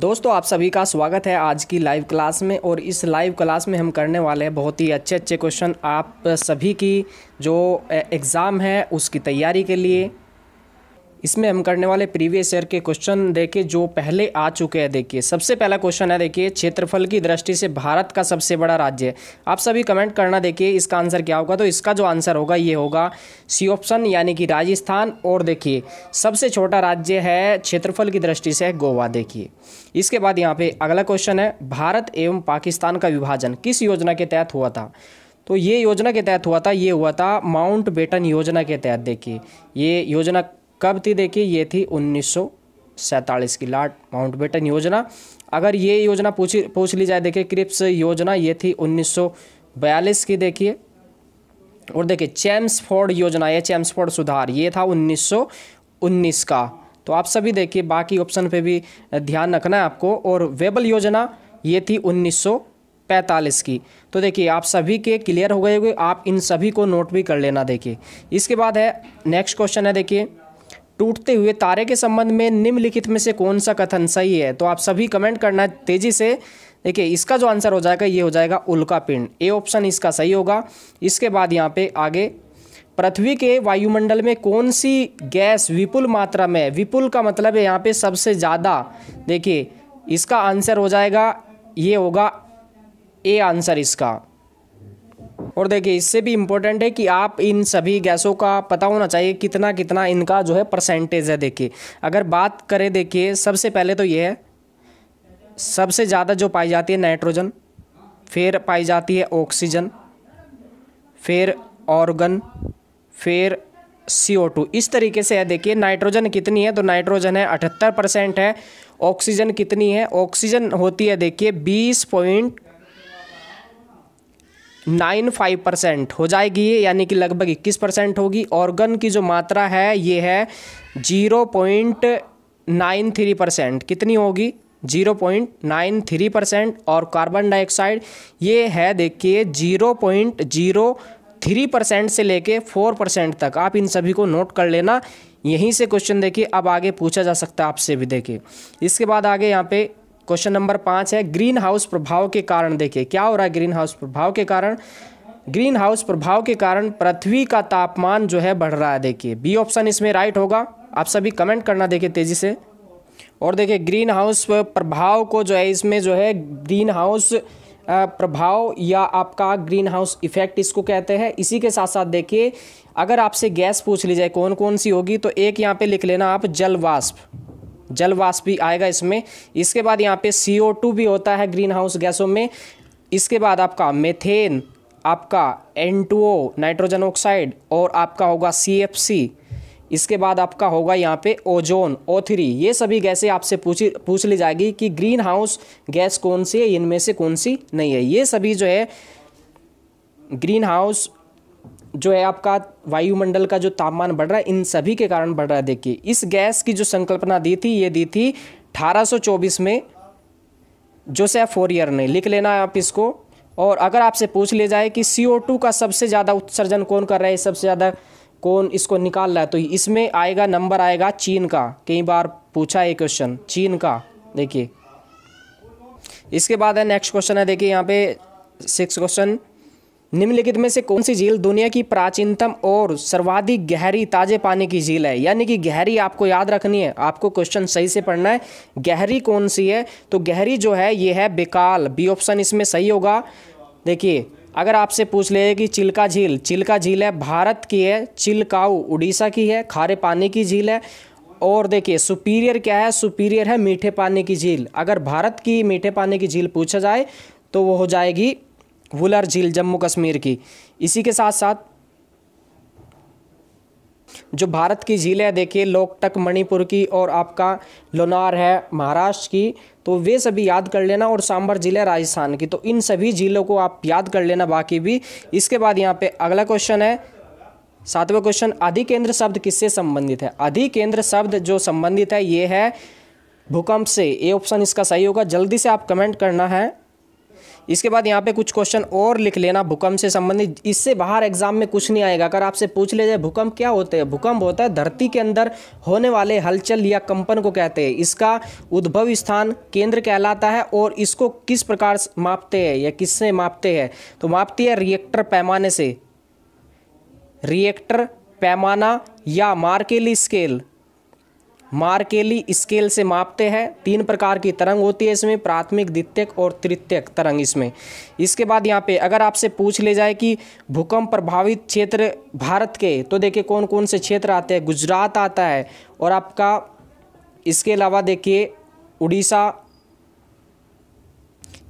दोस्तों आप सभी का स्वागत है आज की लाइव क्लास में और इस लाइव क्लास में हम करने वाले हैं बहुत ही अच्छे अच्छे क्वेश्चन आप सभी की जो एग्ज़ाम है उसकी तैयारी के लिए इसमें हम करने वाले प्रीवियस ईयर के क्वेश्चन देखिए जो पहले आ चुके हैं देखिए सबसे पहला क्वेश्चन है देखिए क्षेत्रफल की दृष्टि से भारत का सबसे बड़ा राज्य है आप सभी कमेंट करना देखिए इसका आंसर क्या होगा तो इसका जो आंसर होगा ये होगा सी ऑप्शन यानी कि राजस्थान और देखिए सबसे छोटा राज्य है क्षेत्रफल की दृष्टि से गोवा देखिए इसके बाद यहाँ पे अगला क्वेश्चन है भारत एवं पाकिस्तान का विभाजन किस योजना के तहत हुआ था तो ये योजना के तहत हुआ था ये हुआ था माउंट बेटन योजना के तहत देखिए ये योजना कब थी देखिए ये थी उन्नीस की लाट बेटन योजना अगर ये योजना पूछी पूछ ली जाए देखिए क्रिप्स योजना ये थी 1942 की देखिए और देखिए चैम्सफोर्ड योजना या चैम्सफोर्ड सुधार ये था 1919 का तो आप सभी देखिए बाकी ऑप्शन पे भी ध्यान रखना है आपको और वेबल योजना ये थी 1945 की तो देखिए आप सभी के क्लियर हो गए आप इन सभी को नोट भी कर लेना देखिए इसके बाद है नेक्स्ट क्वेश्चन है देखिए टूटते हुए तारे के संबंध में निम्नलिखित में से कौन सा कथन सही है तो आप सभी कमेंट करना तेज़ी से देखिए इसका जो आंसर हो जाएगा ये हो जाएगा उल्का पिंड ए ऑप्शन इसका सही होगा इसके बाद यहाँ पे आगे पृथ्वी के वायुमंडल में कौन सी गैस विपुल मात्रा में विपुल का मतलब है यहाँ पे सबसे ज़्यादा देखिए इसका आंसर हो जाएगा ये होगा ए आंसर इसका और देखिए इससे भी इम्पोर्टेंट है कि आप इन सभी गैसों का पता होना चाहिए कितना कितना इनका जो है परसेंटेज है देखिए अगर बात करें देखिए सबसे पहले तो ये है सबसे ज़्यादा जो पाई जाती है नाइट्रोजन फिर पाई जाती है ऑक्सीजन फिर ऑर्गन फिर सी ओ टू इस तरीके से है देखिए नाइट्रोजन कितनी है तो नाइट्रोजन है अठहत्तर परसेंट है ऑक्सीजन कितनी है ऑक्सीजन होती है देखिए बीस पॉइंट नाइन फाइव परसेंट हो जाएगी ये यानी कि लगभग इक्कीस परसेंट होगी ऑर्गन की जो मात्रा है ये है zero point nine three percent कितनी होगी zero point nine three percent और कार्बन डाइऑक्साइड ये है देखिए zero point zero three percent से लेके फोर परसेंट तक आप इन सभी को नोट कर लेना यहीं से क्वेश्चन देखिए अब आगे पूछा जा सकता है आपसे भी देखिए इसके बाद आगे यहाँ पे क्वेश्चन नंबर पाँच है ग्रीन हाउस प्रभाव के कारण देखिए क्या हो रहा है ग्रीन हाउस प्रभाव के कारण ग्रीन हाउस प्रभाव के कारण पृथ्वी का तापमान जो है बढ़ रहा है देखिए बी ऑप्शन इसमें राइट होगा आप सभी कमेंट करना देखिए तेज़ी से और देखिए ग्रीन हाउस प्रभाव को जो है इसमें जो है ग्रीन हाउस प्रभाव या आपका ग्रीन हाउस इफेक्ट इसको कहते हैं इसी के साथ साथ देखिए अगर आपसे गैस पूछ ली जाए कौन कौन सी होगी तो एक यहाँ पे लिख लेना आप जल वाष्प जल वाष्प भी आएगा इसमें इसके बाद यहाँ पे सी भी होता है ग्रीन हाउस गैसों में इसके बाद आपका मेथेन आपका एन नाइट्रोजन ऑक्साइड और आपका होगा सी इसके बाद आपका होगा यहाँ पे ओजोन ओ थ्री ये सभी गैसें आपसे पूछी पूछ ली जाएगी कि ग्रीन हाउस गैस कौन सी है इनमें से कौन सी नहीं है ये सभी जो है ग्रीन हाउस जो है आपका वायुमंडल का जो तापमान बढ़ रहा है इन सभी के कारण बढ़ रहा है देखिए इस गैस की जो संकल्पना दी थी ये दी थी 1824 में जोसेफ फोरियर ने लिख लेना है आप इसको और अगर आपसे पूछ लिया जाए कि सी का सबसे ज़्यादा उत्सर्जन कौन कर रहा है सबसे ज़्यादा कौन इसको निकाल रहा है तो इसमें आएगा नंबर आएगा चीन का कई बार पूछा है क्वेश्चन चीन का देखिए इसके बाद है नेक्स्ट क्वेश्चन है देखिए यहाँ पे सिक्स क्वेश्चन निम्नलिखित में से कौन सी झील दुनिया की प्राचीनतम और सर्वाधिक गहरी ताजे पानी की झील है यानी कि गहरी आपको याद रखनी है आपको क्वेश्चन सही से पढ़ना है गहरी कौन सी है तो गहरी जो है ये है बेकाल बी ऑप्शन इसमें सही होगा देखिए अगर आपसे पूछ ले कि चिल्का झील चिल्का झील है भारत की है चिलकाऊ उड़ीसा की है खारे पानी की झील है और देखिए सुपीरियर क्या है सुपीरियर है मीठे पानी की झील अगर भारत की मीठे पानी की झील पूछा जाए तो वो हो जाएगी वुलर झील जम्मू कश्मीर की इसी के साथ साथ जो भारत की झील है देखिए लोकटक मणिपुर की और आपका लोनार है महाराष्ट्र की तो वे सभी याद कर लेना और सांबर झील है राजस्थान की तो इन सभी झीलों को आप याद कर लेना बाकी भी इसके बाद यहाँ पे अगला क्वेश्चन है सातवा क्वेश्चन अधिकेंद्र शब्द किससे संबंधित है अधिकेंद्र शब्द जो संबंधित है ये है भूकंप से ए ऑप्शन इसका सही होगा जल्दी से आप कमेंट करना है इसके बाद यहाँ पे कुछ क्वेश्चन और लिख लेना भूकंप से संबंधित इससे बाहर एग्जाम में कुछ नहीं आएगा अगर आपसे पूछ ले जाए भूकंप क्या होते हैं भूकंप होता है धरती के अंदर होने वाले हलचल या कंपन को कहते हैं इसका उद्भव स्थान केंद्र कहलाता है और इसको किस प्रकार मापते हैं या किससे मापते हैं तो मापती है रिएक्टर पैमाने से रिएक्टर पैमाना या मार्केली स्केल मार्केली स्केल से मापते हैं तीन प्रकार की तरंग होती है इसमें प्राथमिक द्वितीयक और तृतीयक तरंग इसमें इसके बाद यहाँ पे अगर आपसे पूछ ले जाए कि भूकंप प्रभावित क्षेत्र भारत के तो देखिए कौन कौन से क्षेत्र आते हैं गुजरात आता है और आपका इसके अलावा देखिए उड़ीसा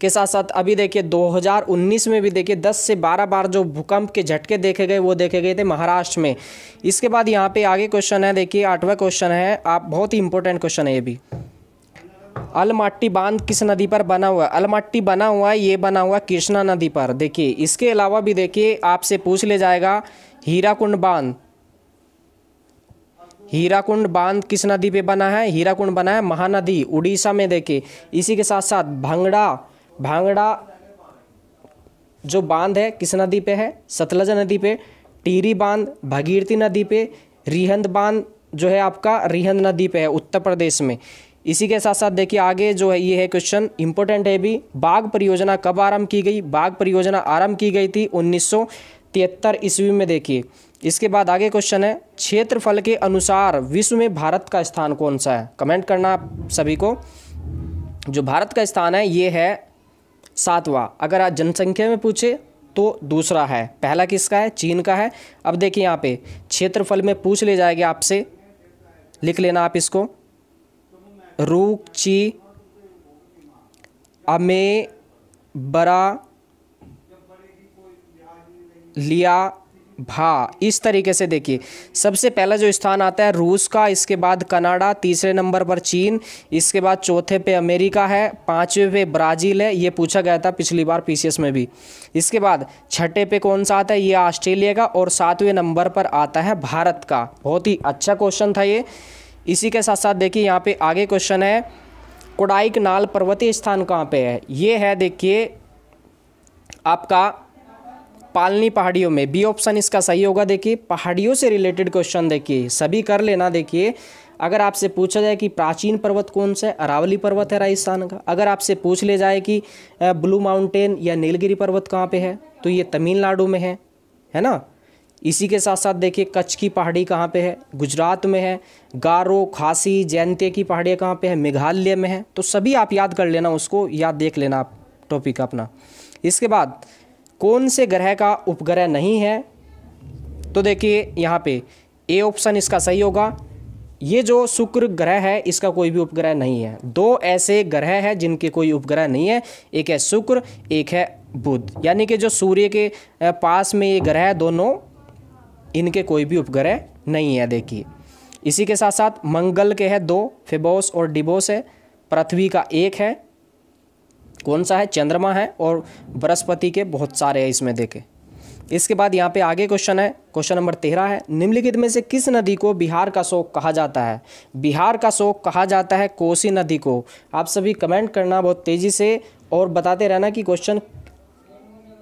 के साथ साथ अभी देखिए 2019 में भी देखिए 10 से 12 बार जो भूकंप के झटके देखे गए वो देखे गए थे महाराष्ट्र में इसके बाद यहाँ पे आगे क्वेश्चन है देखिए आठवा क्वेश्चन है आप बहुत ही इंपॉर्टेंट क्वेश्चन है ये भी अलमाट्टी बांध किस नदी पर बना हुआ है अलमाट्टी बना हुआ है ये बना हुआ कृष्णा नदी पर देखिए इसके अलावा भी देखिए आपसे पूछ ले जाएगा हीराकुंड बांध हीराकुंड बांध किस नदी पे बना है हीराकुंड बना है महानदी उड़ीसा में देखिए इसी के साथ साथ भंगड़ा भांगड़ा जो बांध है किस नदी पे है सतलज नदी पे टीरी बांध भगीरथी नदी पे रिहंद बांध जो है आपका रिहंद नदी पे है उत्तर प्रदेश में इसी के साथ साथ देखिए आगे जो है ये है क्वेश्चन इंपॉर्टेंट है भी बाघ परियोजना कब आरंभ की गई बाघ परियोजना आरंभ की गई थी उन्नीस ईस्वी में देखिए इसके बाद आगे क्वेश्चन है क्षेत्रफल के अनुसार विश्व में भारत का स्थान कौन सा है कमेंट करना आप सभी को जो भारत का स्थान है ये है सातवां अगर आज जनसंख्या में पूछे तो दूसरा है पहला किसका है चीन का है अब देखिए यहाँ पे क्षेत्रफल में पूछ ले जाएगा आपसे लिख लेना आप इसको ची अमे बरा लिया भा इस तरीके से देखिए सबसे पहला जो स्थान आता है रूस का इसके बाद कनाडा तीसरे नंबर पर चीन इसके बाद चौथे पे अमेरिका है पाँचवें पे ब्राज़ील है ये पूछा गया था पिछली बार पीसीएस में भी इसके बाद छठे पे कौन सा आता है ये ऑस्ट्रेलिया का और सातवें नंबर पर आता है भारत का बहुत ही अच्छा क्वेश्चन था ये इसी के साथ साथ देखिए यहाँ पर आगे क्वेश्चन है कोडाइक नाल पर्वतीय स्थान कहाँ पर है ये है देखिए आपका पालनी पहाड़ियों में बी ऑप्शन इसका सही होगा देखिए पहाड़ियों से रिलेटेड क्वेश्चन देखिए सभी कर लेना देखिए अगर आपसे पूछा जाए कि प्राचीन पर्वत कौन सा है अरावली पर्वत है राजस्थान का अगर आपसे पूछ ले जाए कि ब्लू माउंटेन या नीलगिरी पर्वत कहाँ पे है तो ये तमिलनाडु में है है ना इसी के साथ साथ देखिए कच्छ की पहाड़ी कहाँ पे है गुजरात में है गारो खासी जैनते की पहाड़ियाँ कहाँ पे है मेघालय में है तो सभी आप याद कर लेना उसको याद देख लेना आप टॉपिक अपना इसके बाद कौन से ग्रह का उपग्रह नहीं है तो देखिए यहाँ पे ए ऑप्शन इसका सही होगा ये जो शुक्र ग्रह है इसका कोई भी उपग्रह नहीं है दो ऐसे ग्रह हैं जिनके कोई उपग्रह नहीं है एक है शुक्र एक है बुध यानी कि जो सूर्य के पास में ये ग्रह है दोनों इनके कोई भी उपग्रह नहीं है देखिए इसी के साथ साथ मंगल के है दो फिबोस और डिबोस है पृथ्वी का एक है कौन सा है चंद्रमा है और बृहस्पति के बहुत सारे हैं इसमें देखें इसके बाद यहाँ पे आगे क्वेश्चन है क्वेश्चन नंबर तेरह है निम्नलिखित में से किस नदी को बिहार का शोक कहा जाता है बिहार का शोक कहा जाता है कोसी नदी को आप सभी कमेंट करना बहुत तेज़ी से और बताते रहना कि क्वेश्चन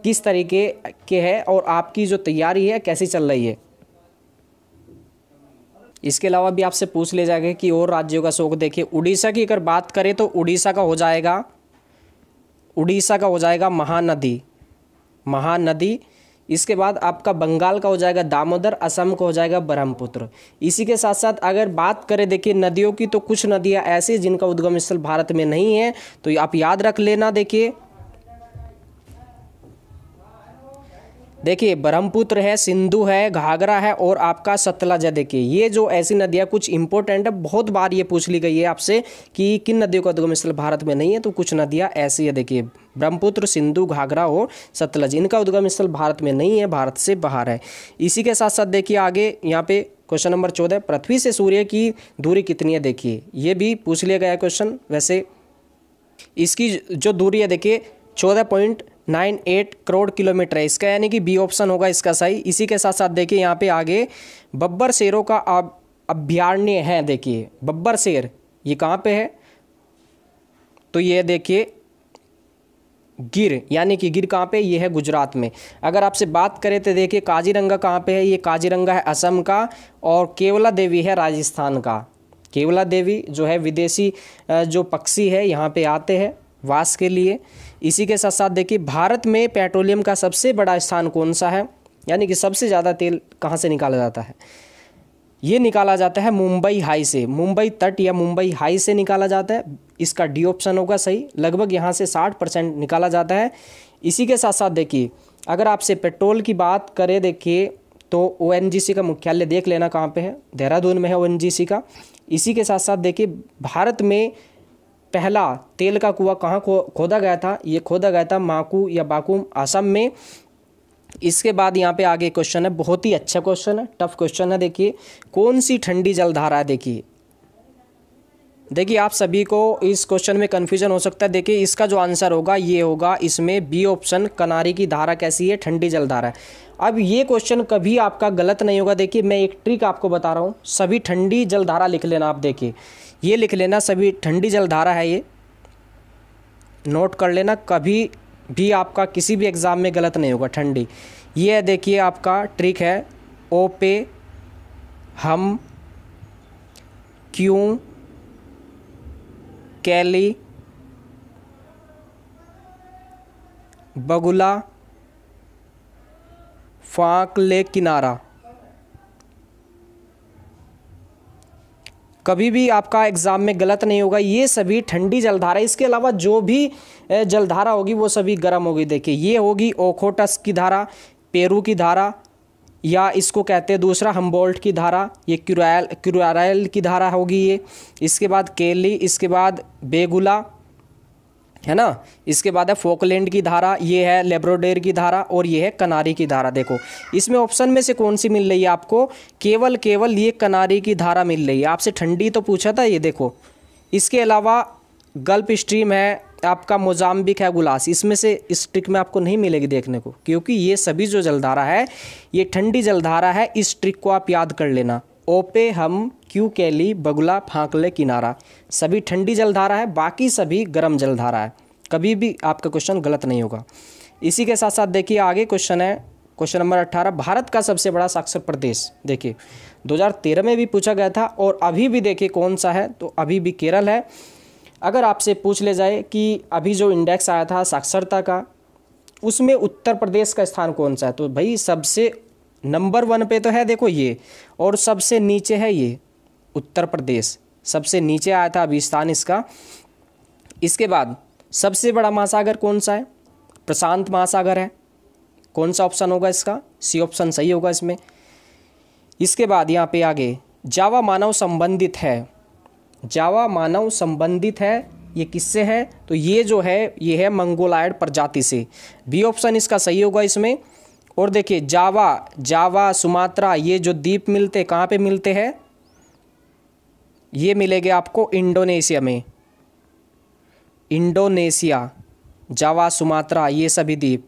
किस तरीके के है और आपकी जो तैयारी है कैसी चल रही है इसके अलावा भी आपसे पूछ ले जाएगा कि और राज्यों का शोक देखिए उड़ीसा की अगर बात करें तो उड़ीसा का हो जाएगा उड़ीसा का हो जाएगा महानदी महानदी इसके बाद आपका बंगाल का हो जाएगा दामोदर असम का हो जाएगा ब्रह्मपुत्र इसी के साथ साथ अगर बात करें देखिए नदियों की तो कुछ नदियाँ ऐसी जिनका उद्गम स्थल भारत में नहीं है तो आप याद रख लेना देखिए देखिए ब्रह्मपुत्र है सिंधु है घाघरा है और आपका सतलज है देखिए ये जो ऐसी नदियाँ कुछ इंपॉर्टेंट है बहुत बार ये पूछ ली गई है आपसे कि किन नदियों का उद्गम स्थल भारत में नहीं है तो कुछ नदियाँ ऐसी है देखिए ब्रह्मपुत्र सिंधु घाघरा और सतलज इनका उद्गम स्थल भारत में नहीं है भारत से बाहर है इसी के साथ साथ देखिए आगे यहाँ पे क्वेश्चन नंबर चौदह पृथ्वी से सूर्य की दूरी कितनी है देखिए ये भी पूछ लिया गया क्वेश्चन वैसे इसकी जो दूरी है देखिए चौदह point nine eight crore kilometre है इसका यानी कि बी ऑप्शन होगा इसका सही इसी के साथ साथ देखिए यहाँ पे आगे बब्बर शेरों का अभ्यारण्य है देखिए बब्बर शेर ये कहाँ पे है तो ये देखिए गिर यानी कि गिर कहाँ पे ये है गुजरात में अगर आपसे बात करें तो देखिए काजीरंगा कहाँ पे है ये काजीरंगा है असम का और केवला देवी है राजस्थान का केवला देवी जो है विदेशी जो पक्षी है यहाँ पे आते हैं वास के लिए इसी के साथ साथ देखिए भारत में पेट्रोलियम का सबसे बड़ा स्थान कौन सा है यानी कि सबसे ज़्यादा तेल कहाँ से निकाला जाता है ये निकाला जाता है मुंबई हाई से मुंबई तट या मुंबई हाई से निकाला जाता है इसका डी ऑप्शन होगा सही लगभग यहाँ से साठ परसेंट निकाला जाता है इसी के साथ साथ देखिए अगर आपसे पेट्रोल की बात करें देखिए तो ओ का मुख्यालय देख लेना कहाँ पे है देहरादून में है ओ का इसी के साथ साथ देखिए भारत में पहला तेल का कुआं कहाँ खोदा गया था ये खोदा गया था माकू या बाकू असम में इसके बाद यहाँ पे आगे क्वेश्चन है बहुत ही अच्छा क्वेश्चन है टफ क्वेश्चन है देखिए कौन सी ठंडी जलधारा है देखिए देखिए आप सभी को इस क्वेश्चन में कन्फ्यूजन हो सकता है देखिए इसका जो आंसर होगा ये होगा इसमें बी ऑप्शन कनारी की धारा कैसी है ठंडी जलधारा अब ये क्वेश्चन कभी आपका गलत नहीं होगा देखिए मैं एक ट्रिक आपको बता रहा हूँ सभी ठंडी जलधारा लिख लेना आप देखिए ये लिख लेना सभी ठंडी जलधारा है ये नोट कर लेना कभी भी आपका किसी भी एग्ज़ाम में गलत नहीं होगा ठंडी ये देखिए आपका ट्रिक है ओ पे हम क्यों कैली बगुला फाक ले किनारा कभी भी आपका एग्ज़ाम में गलत नहीं होगा ये सभी ठंडी जलधारा इसके अलावा जो भी जलधारा होगी वो सभी गर्म होगी देखिए ये होगी ओखोटस की धारा पेरू की धारा या इसको कहते हैं दूसरा हम्बोल्ट की धारा ये क्यूरायल क्यूरायल की धारा होगी ये इसके बाद केली इसके बाद बेगुला है ना इसके बाद है फोकलैंड की धारा ये है लेब्रोडेर की धारा और ये है कनारी की धारा देखो इसमें ऑप्शन में से कौन सी मिल रही है आपको केवल केवल ये कनारी की धारा मिल रही है आपसे ठंडी तो पूछा था ये देखो इसके अलावा गल्फ स्ट्रीम है आपका मोजाम्बिक है गुलास इसमें से इस ट्रिक में आपको नहीं मिलेगी देखने को क्योंकि ये सभी जो जलधारा है ये ठंडी जलधारा है इस ट्रिक को आप याद कर लेना ओपे हम क्यू कैली बगुला फांकले किनारा सभी ठंडी जलधारा है बाकी सभी गर्म जलधारा है कभी भी आपका क्वेश्चन गलत नहीं होगा इसी के साथ साथ देखिए आगे क्वेश्चन है क्वेश्चन नंबर अट्ठारह भारत का सबसे बड़ा साक्षर प्रदेश देखिए 2013 में भी पूछा गया था और अभी भी देखिए कौन सा है तो अभी भी केरल है अगर आपसे पूछ ले जाए कि अभी जो इंडेक्स आया था साक्षरता का उसमें उत्तर प्रदेश का स्थान कौन सा है तो भाई सबसे नंबर वन पे तो है देखो ये और सबसे नीचे है ये उत्तर प्रदेश सबसे नीचे आया था अभी स्थान इसका इसके बाद सबसे बड़ा महासागर कौन सा है प्रशांत महासागर है कौन सा ऑप्शन होगा इसका सी ऑप्शन सही होगा इसमें इसके बाद यहाँ पे आगे जावा मानव संबंधित है जावा मानव संबंधित है ये किससे है तो ये जो है ये है मंगोलायड प्रजाति से बी ऑप्शन इसका सही होगा इसमें और देखिए जावा जावा सुमात्रा ये जो द्वीप मिलते कहाँ पे मिलते हैं ये मिलेगा आपको इंडोनेशिया में इंडोनेशिया जावा सुमात्रा ये सभी द्वीप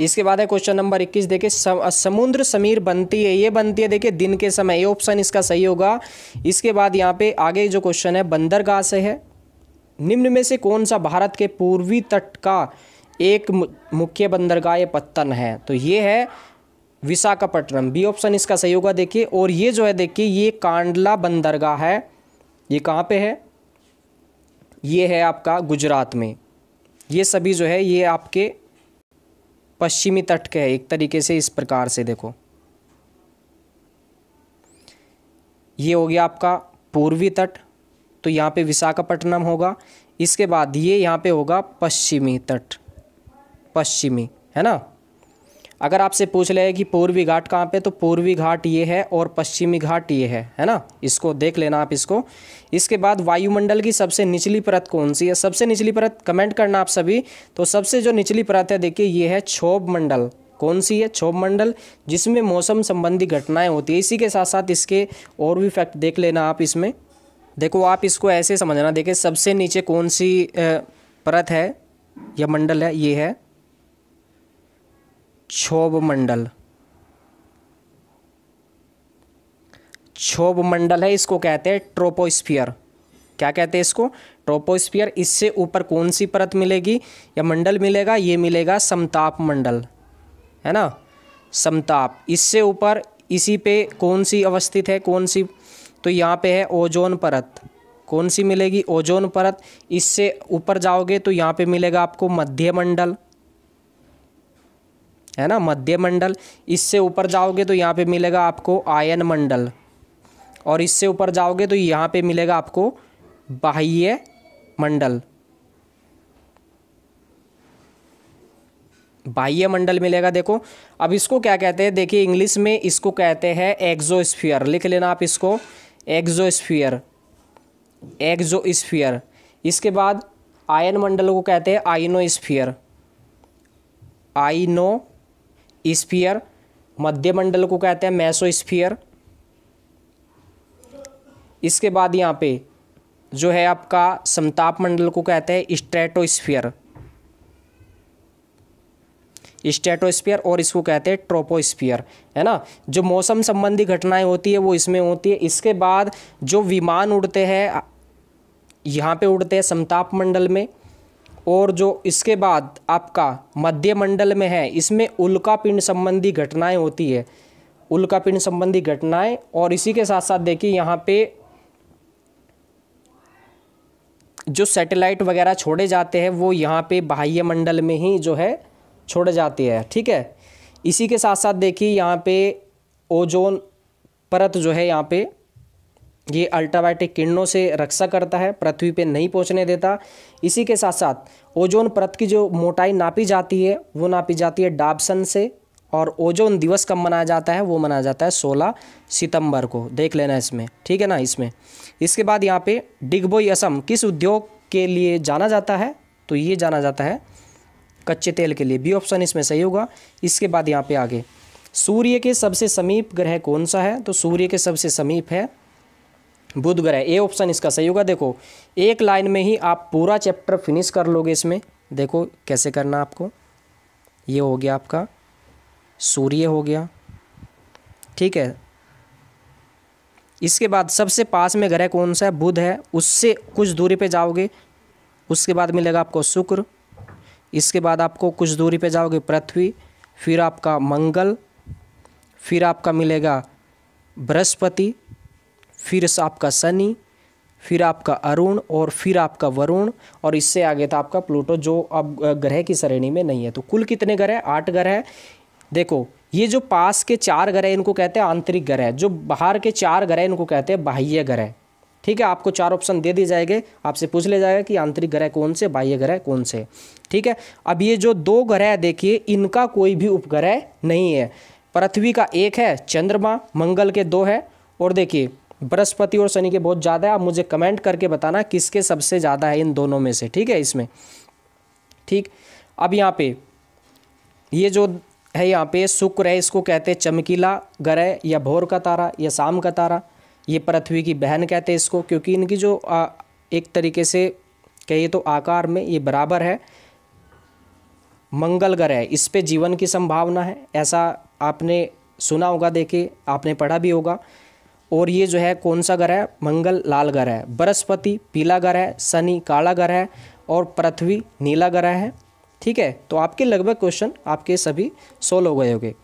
इसके बाद है क्वेश्चन नंबर 21 देखिए समुद्र समीर बनती है ये बनती है देखिए दिन के समय ये ऑप्शन इसका सही होगा इसके बाद यहाँ पे आगे जो क्वेश्चन है बंदरगाह से है निम्न में से कौन सा भारत के पूर्वी तट का एक मुख्य बंदरगाह पत्तन है तो ये है विशाखापट्टनम बी ऑप्शन इसका सही होगा देखिए और ये जो है देखिए ये कांडला बंदरगाह है ये कहाँ पे है ये है आपका गुजरात में ये सभी जो है ये आपके पश्चिमी तट के है एक तरीके से इस प्रकार से देखो ये हो गया आपका पूर्वी तट तो यहाँ पे विशाखापट्टनम होगा इसके बाद ये यहाँ पे होगा पश्चिमी तट पश्चिमी है ना अगर आपसे पूछ ले कि पूर्वी घाट कहाँ पे तो पूर्वी घाट ये है और पश्चिमी घाट ये है है ना इसको देख लेना आप इसको इसके बाद वायुमंडल की सबसे निचली परत कौन सी है सबसे निचली परत कमेंट करना आप सभी तो सबसे जो निचली परत है देखिए ये है क्षोभ मंडल कौन सी है क्षोभ मंडल जिसमें मौसम संबंधी घटनाएँ होती है इसी के साथ साथ इसके और भी फैक्ट देख लेना आप इसमें देखो आप इसको ऐसे समझना देखिए सबसे नीचे कौन सी परत है या मंडल है ये है क्षोभ मंडल क्षोभ मंडल है इसको कहते हैं ट्रोपोस्फियर क्या कहते हैं इसको ट्रोपोस्फियर इससे ऊपर कौन सी परत मिलेगी या मंडल मिलेगा ये मिलेगा समताप मंडल है ना समताप इससे ऊपर इसी पे कौन सी अवस्थित है कौन सी तो यहाँ पे है ओजोन परत कौन सी मिलेगी ओजोन परत इससे ऊपर जाओगे तो यहाँ पे मिलेगा आपको मध्य मंडल है ना मध्य मंडल इससे ऊपर जाओगे तो यहाँ पे मिलेगा आपको आयन मंडल और इससे ऊपर जाओगे तो यहाँ पे मिलेगा आपको बाह्य मंडल बाह्य मंडल मिलेगा देखो अब इसको क्या कहते हैं देखिए इंग्लिश में इसको कहते हैं एक्जोस्फियर लिख लेना आप इसको एक्जोस्फियर एक्जोस्फियर इसके बाद आयन मंडल को कहते हैं आइनोस्फीयर आइनो स्फीयर मध्यमंडल को कहते हैं स्फीयर इसके बाद यहाँ पे जो है आपका समताप मंडल को कहते हैं स्टेटो स्पियर और इसको कहते हैं ट्रोपोस्पियर है ना जो मौसम संबंधी घटनाएं होती है वो इसमें होती है इसके बाद जो विमान उड़ते हैं यहाँ पे उड़ते हैं समताप मंडल में और जो इसके बाद आपका मध्य मंडल में है इसमें उल्का पिंड संबंधी घटनाएं होती है उल्का पिंड संबंधी घटनाएं और इसी के साथ साथ देखिए यहाँ पे जो सैटेलाइट वगैरह छोड़े जाते हैं वो यहाँ पे बाह्य मंडल में ही जो है छोड़े जाते हैं ठीक है इसी के साथ साथ देखिए यहाँ पे ओजोन परत जो है यहाँ पे ये अल्ट्रावायलेट किरणों से रक्षा करता है पृथ्वी पे नहीं पहुंचने देता इसी के साथ साथ ओजोन परत की जो मोटाई नापी जाती है वो नापी जाती है डाबसन से और ओजोन दिवस कब मनाया जाता है वो मनाया जाता है 16 सितंबर को देख लेना इसमें ठीक है ना इसमें इसके बाद यहाँ पे डिगबोई असम किस उद्योग के लिए जाना जाता है तो ये जाना जाता है कच्चे तेल के लिए बी ऑप्शन इसमें सही होगा इसके बाद यहाँ पे आगे सूर्य के सबसे समीप ग्रह कौन सा है तो सूर्य के सबसे समीप है बुध ग्रह ए ऑप्शन इसका सही होगा देखो एक लाइन में ही आप पूरा चैप्टर फिनिश कर लोगे इसमें देखो कैसे करना आपको ये हो गया आपका सूर्य हो गया ठीक है इसके बाद सबसे पास में ग्रह कौन सा है बुध है उससे कुछ दूरी पे जाओगे उसके बाद मिलेगा आपको शुक्र इसके बाद आपको कुछ दूरी पे जाओगे पृथ्वी फिर आपका मंगल फिर आपका मिलेगा बृहस्पति फिर आपका शनि फिर आपका अरुण और फिर आपका वरुण और इससे आगे था आपका प्लूटो जो अब ग्रह की श्रेणी में नहीं है तो कुल कितने ग्रह आठ ग्रह है देखो ये जो पास के चार ग्रह इनको कहते हैं आंतरिक ग्रह जो बाहर के चार ग्रह इनको कहते हैं बाह्य ग्रह ठीक है आपको चार ऑप्शन दे दिए जाएंगे आपसे पूछ लिया जाएगा कि आंतरिक ग्रह कौन से बाह्य ग्रह कौन से ठीक है अब ये जो दो ग्रह देखिए इनका कोई भी उपग्रह नहीं है पृथ्वी का एक है चंद्रमा मंगल के दो है और देखिए बृहस्पति और शनि के बहुत ज़्यादा है आप मुझे कमेंट करके बताना किसके सबसे ज़्यादा है इन दोनों में से ठीक है इसमें ठीक अब यहाँ पे ये जो है यहाँ पे शुक्र है इसको कहते हैं चमकीला ग्रह या भोर का तारा या शाम का तारा ये पृथ्वी की बहन कहते हैं इसको क्योंकि इनकी जो आ, एक तरीके से कहिए तो आकार में ये बराबर है मंगल ग्रह इस पर जीवन की संभावना है ऐसा आपने सुना होगा देखे आपने पढ़ा भी होगा और ये जो है कौन सा ग्रह है मंगल लाल ग्रह है बृहस्पति पीला ग्रह है शनि काला ग्रह है और पृथ्वी नीला ग्रह है ठीक है तो आपके लगभग क्वेश्चन आपके सभी सोल्व हो गए होंगे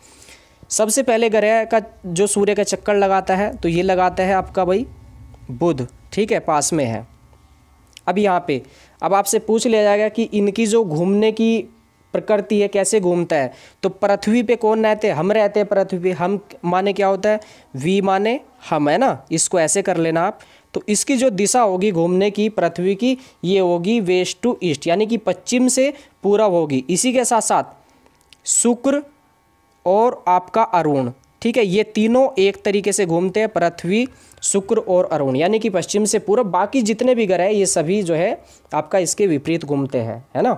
सबसे पहले ग्रह का जो सूर्य का चक्कर लगाता है तो ये लगाता है आपका भाई बुध ठीक है पास में है अब यहाँ पे अब आपसे पूछ लिया जाएगा कि इनकी जो घूमने की प्रकृति है कैसे घूमता है तो पृथ्वी पे कौन रहते हैं हम रहते हैं पृथ्वी पे हम माने क्या होता है वी माने हम है ना इसको ऐसे कर लेना आप तो इसकी जो दिशा होगी घूमने की पृथ्वी की ये होगी वेस्ट टू ईस्ट यानी कि पश्चिम से पूरब होगी इसी के साथ साथ शुक्र और आपका अरुण ठीक है ये तीनों एक तरीके से घूमते हैं पृथ्वी शुक्र और अरुण यानी कि पश्चिम से पूर्व बाकी जितने भी ग्रह ये सभी जो है आपका इसके विपरीत घूमते हैं है ना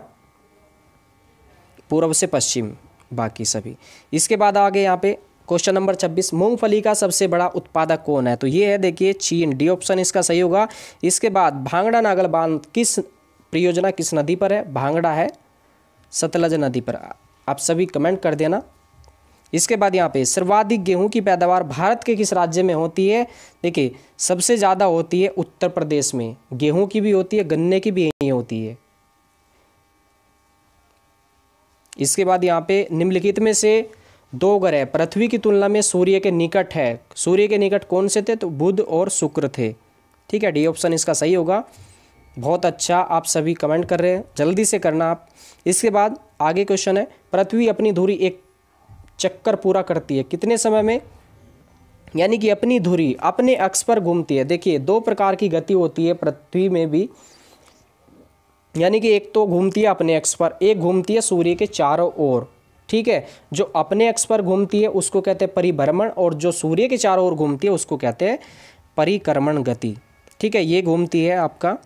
पूर्व से पश्चिम बाकी सभी इसके बाद आगे यहाँ पे क्वेश्चन नंबर 26 मूंगफली का सबसे बड़ा उत्पादक कौन है तो ये है देखिए चीन डी ऑप्शन इसका सही होगा इसके बाद भांगड़ा नागल बांध किस परियोजना किस नदी पर है भांगड़ा है सतलज नदी पर आप सभी कमेंट कर देना इसके बाद यहाँ पे सर्वाधिक गेहूं की पैदावार भारत के किस राज्य में होती है देखिए सबसे ज़्यादा होती है उत्तर प्रदेश में गेहूं की भी होती है गन्ने की भी यही होती है इसके बाद यहाँ पे निम्नलिखित में से दो ग्रह पृथ्वी की तुलना में सूर्य के निकट है सूर्य के निकट कौन से थे तो बुध और शुक्र थे ठीक है डी ऑप्शन इसका सही होगा बहुत अच्छा आप सभी कमेंट कर रहे हैं जल्दी से करना आप इसके बाद आगे क्वेश्चन है पृथ्वी अपनी धुरी एक चक्कर पूरा करती है कितने समय में यानी कि अपनी धुरी अपने अक्ष पर घूमती है देखिए दो प्रकार की गति होती है पृथ्वी में भी यानी कि एक तो घूमती है अपने एक्स पर एक घूमती है सूर्य के चारों ओर ठीक है जो अपने एक्स पर घूमती है उसको कहते हैं परिभ्रमण और जो सूर्य के चारों ओर घूमती है उसको कहते हैं परिक्रमण गति ठीक है ये घूमती है आपका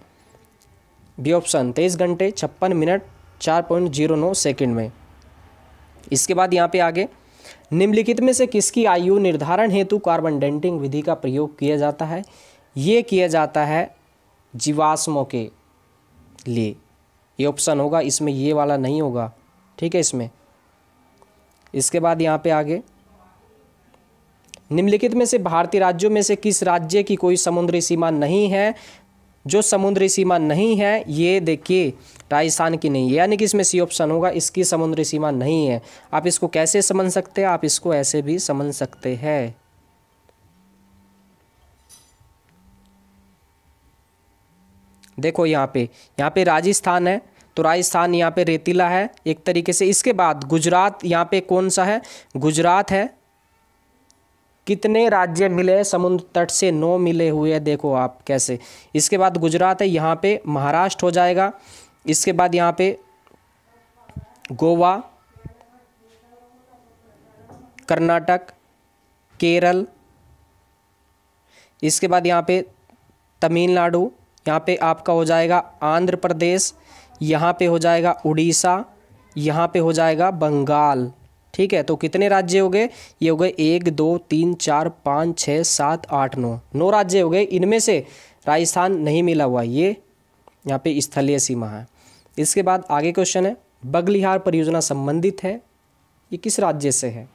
बी ऑप्शन तेईस घंटे छप्पन मिनट चार पॉइंट जीरो नौ सेकेंड में इसके बाद यहाँ पे आगे निम्नलिखित में से किसकी आयु निर्धारण हेतु कार्बन डेंटिंग विधि का प्रयोग किया जाता है ये किया जाता है जीवाश्मों के लिए ये ऑप्शन होगा इसमें ये वाला नहीं होगा ठीक है इसमें इसके बाद यहाँ पे आगे निम्नलिखित में से भारतीय राज्यों में से किस राज्य की कोई समुद्री सीमा नहीं है जो समुद्री सीमा नहीं है ये देखिए राजस्थान की नहीं है यानी कि इसमें सी ऑप्शन होगा इसकी समुद्री सीमा नहीं है आप इसको कैसे समझ सकते हैं आप इसको ऐसे भी समझ सकते हैं देखो यहाँ पे यहाँ पे राजस्थान है तो राजस्थान यहाँ पे रेतीला है एक तरीके से इसके बाद गुजरात यहाँ पे कौन सा है गुजरात है कितने राज्य मिले समुद्र तट से नौ मिले हुए हैं देखो आप कैसे इसके बाद गुजरात है यहाँ पे महाराष्ट्र हो जाएगा इसके बाद यहाँ पे गोवा कर्नाटक केरल इसके बाद यहाँ पे तमिलनाडु यहाँ पे आपका हो जाएगा आंध्र प्रदेश यहाँ पे हो जाएगा उड़ीसा यहाँ पे हो जाएगा बंगाल ठीक है तो कितने राज्य हो गए ये हो गए एक दो तीन चार पाँच छः सात आठ नौ नौ राज्य हो गए इनमें से राजस्थान नहीं मिला हुआ ये यहाँ पे स्थलीय सीमा है इसके बाद आगे क्वेश्चन है बगलिहार परियोजना संबंधित है ये किस राज्य से है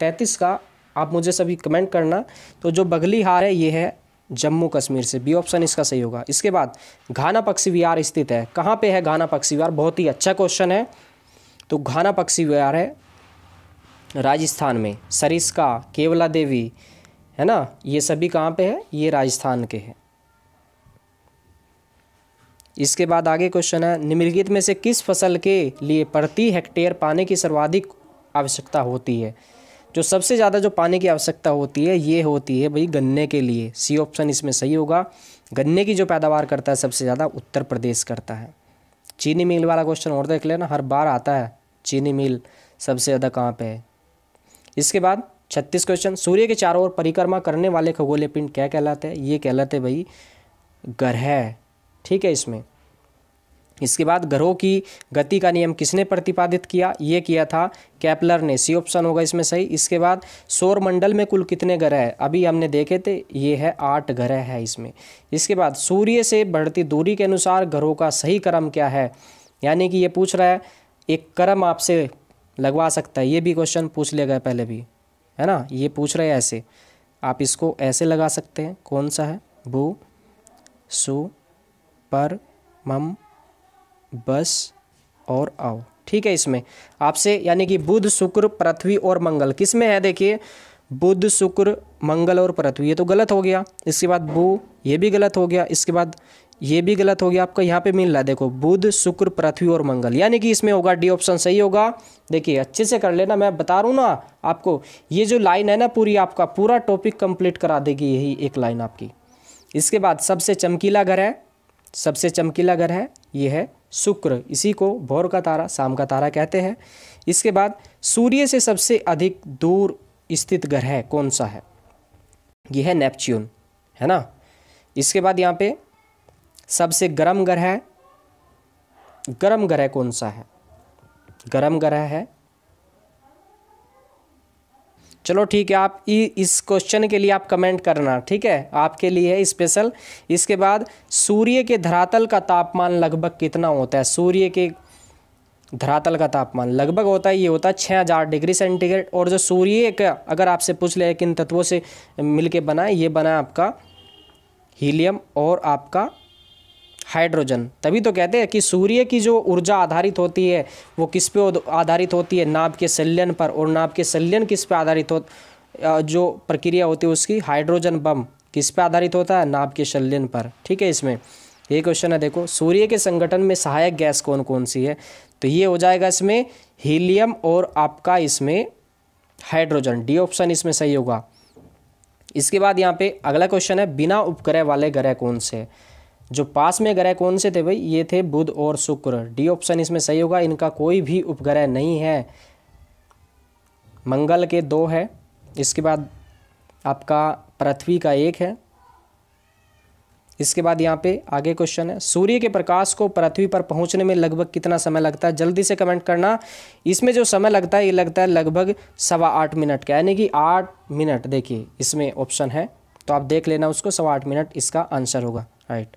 तैंतीस का आप मुझे सभी कमेंट करना तो जो बगलिहार है ये है जम्मू कश्मीर से बी ऑप्शन इसका सही होगा इसके बाद घाना पक्षी विहार स्थित है कहाँ पे है घाना पक्षी विहार बहुत ही अच्छा क्वेश्चन है तो घाना पक्षी विहार है राजस्थान में सरिस्का केवला देवी है ना ये सभी कहाँ पे है ये राजस्थान के हैं इसके बाद आगे क्वेश्चन है निम्नलिखित में से किस फसल के लिए प्रति हेक्टेयर पानी की सर्वाधिक आवश्यकता होती है जो सबसे ज़्यादा जो पानी की आवश्यकता होती है ये होती है भाई गन्ने के लिए सी ऑप्शन इसमें सही होगा गन्ने की जो पैदावार करता है सबसे ज़्यादा उत्तर प्रदेश करता है चीनी मिल वाला क्वेश्चन और देख लेना हर बार आता है चीनी मिल सबसे ज़्यादा कहाँ पर है इसके बाद छत्तीस क्वेश्चन सूर्य के चारों ओर परिक्रमा करने वाले खगोले पिंड क्या कहलाते हैं ये कहलाते भाई ग्रह ठीक है इसमें इसके बाद ग्रहों की गति का नियम किसने प्रतिपादित किया ये किया था कैपलर ने सी ऑप्शन होगा इसमें सही इसके बाद मंडल में कुल कितने ग्रह हैं अभी हमने देखे थे ये है आठ ग्रह है इसमें इसके बाद सूर्य से बढ़ती दूरी के अनुसार ग्रहों का सही क्रम क्या है यानी कि ये पूछ रहा है एक क्रम आपसे लगवा सकता है ये भी क्वेश्चन पूछ ले गए पहले भी है ना ये पूछ रहे हैं ऐसे आप इसको ऐसे लगा सकते हैं कौन सा है भू सु पर मम बस और आओ ठीक है इसमें आपसे यानी कि बुध शुक्र पृथ्वी और मंगल किस में है देखिए बुध शुक्र मंगल और पृथ्वी ये तो गलत हो गया इसके बाद बु ये भी गलत हो गया इसके बाद ये भी गलत हो गया आपका यहाँ पे मिल रहा है देखो बुध शुक्र पृथ्वी और मंगल यानी कि इसमें होगा डी ऑप्शन सही होगा देखिए अच्छे से कर लेना मैं बता रहा ना आपको ये जो लाइन है ना पूरी आपका पूरा टॉपिक कंप्लीट करा देगी यही एक लाइन आपकी इसके बाद सबसे चमकीला घर है सबसे चमकीला ग्रह है ये है शुक्र इसी को भौर का तारा शाम का तारा कहते हैं इसके बाद सूर्य से सबसे अधिक दूर स्थित ग्रह है कौन सा है यह है नेपच्यून है ना इसके बाद यहाँ पे सबसे गर्म ग्रह गर्म ग्रह कौन सा है गर्म ग्रह है चलो ठीक है आप इस क्वेश्चन के लिए आप कमेंट करना ठीक है आपके लिए है स्पेशल इसके बाद सूर्य के धरातल का तापमान लगभग कितना होता है सूर्य के धरातल का तापमान लगभग होता है ये होता है छः हज़ार डिग्री सेंटीग्रेड और जो सूर्य का अगर आपसे पूछ ले किन तत्वों से मिलके बना है ये बना है आपका हीलियम और आपका हाइड्रोजन तभी तो कहते हैं कि सूर्य की जो ऊर्जा आधारित होती है वो किस पे आधारित होती है नाभ के सल्यन पर और नाभ के सल्यन किस पे आधारित हो जो प्रक्रिया होती है उसकी हाइड्रोजन बम किस पे आधारित होता है नाभ के सल्यन पर ठीक है इसमें ये क्वेश्चन है देखो सूर्य के संगठन में सहायक गैस कौन कौन सी है तो ये हो जाएगा इसमें हीलियम और आपका इसमें हाइड्रोजन डी ऑप्शन इसमें सही होगा इसके बाद यहाँ पे अगला क्वेश्चन है बिना उपग्रह वाले ग्रह कौन से जो पास में ग्रह कौन से थे भाई ये थे बुध और शुक्र डी ऑप्शन इसमें सही होगा इनका कोई भी उपग्रह नहीं है मंगल के दो है इसके बाद आपका पृथ्वी का एक है इसके बाद यहाँ पे आगे क्वेश्चन है सूर्य के प्रकाश को पृथ्वी पर पहुँचने में लगभग कितना समय लगता है जल्दी से कमेंट करना इसमें जो समय लगता है ये लगता है लगभग सवा आठ मिनट का यानी कि आठ मिनट देखिए इसमें ऑप्शन है तो आप देख लेना उसको सवा आठ मिनट इसका आंसर होगा राइट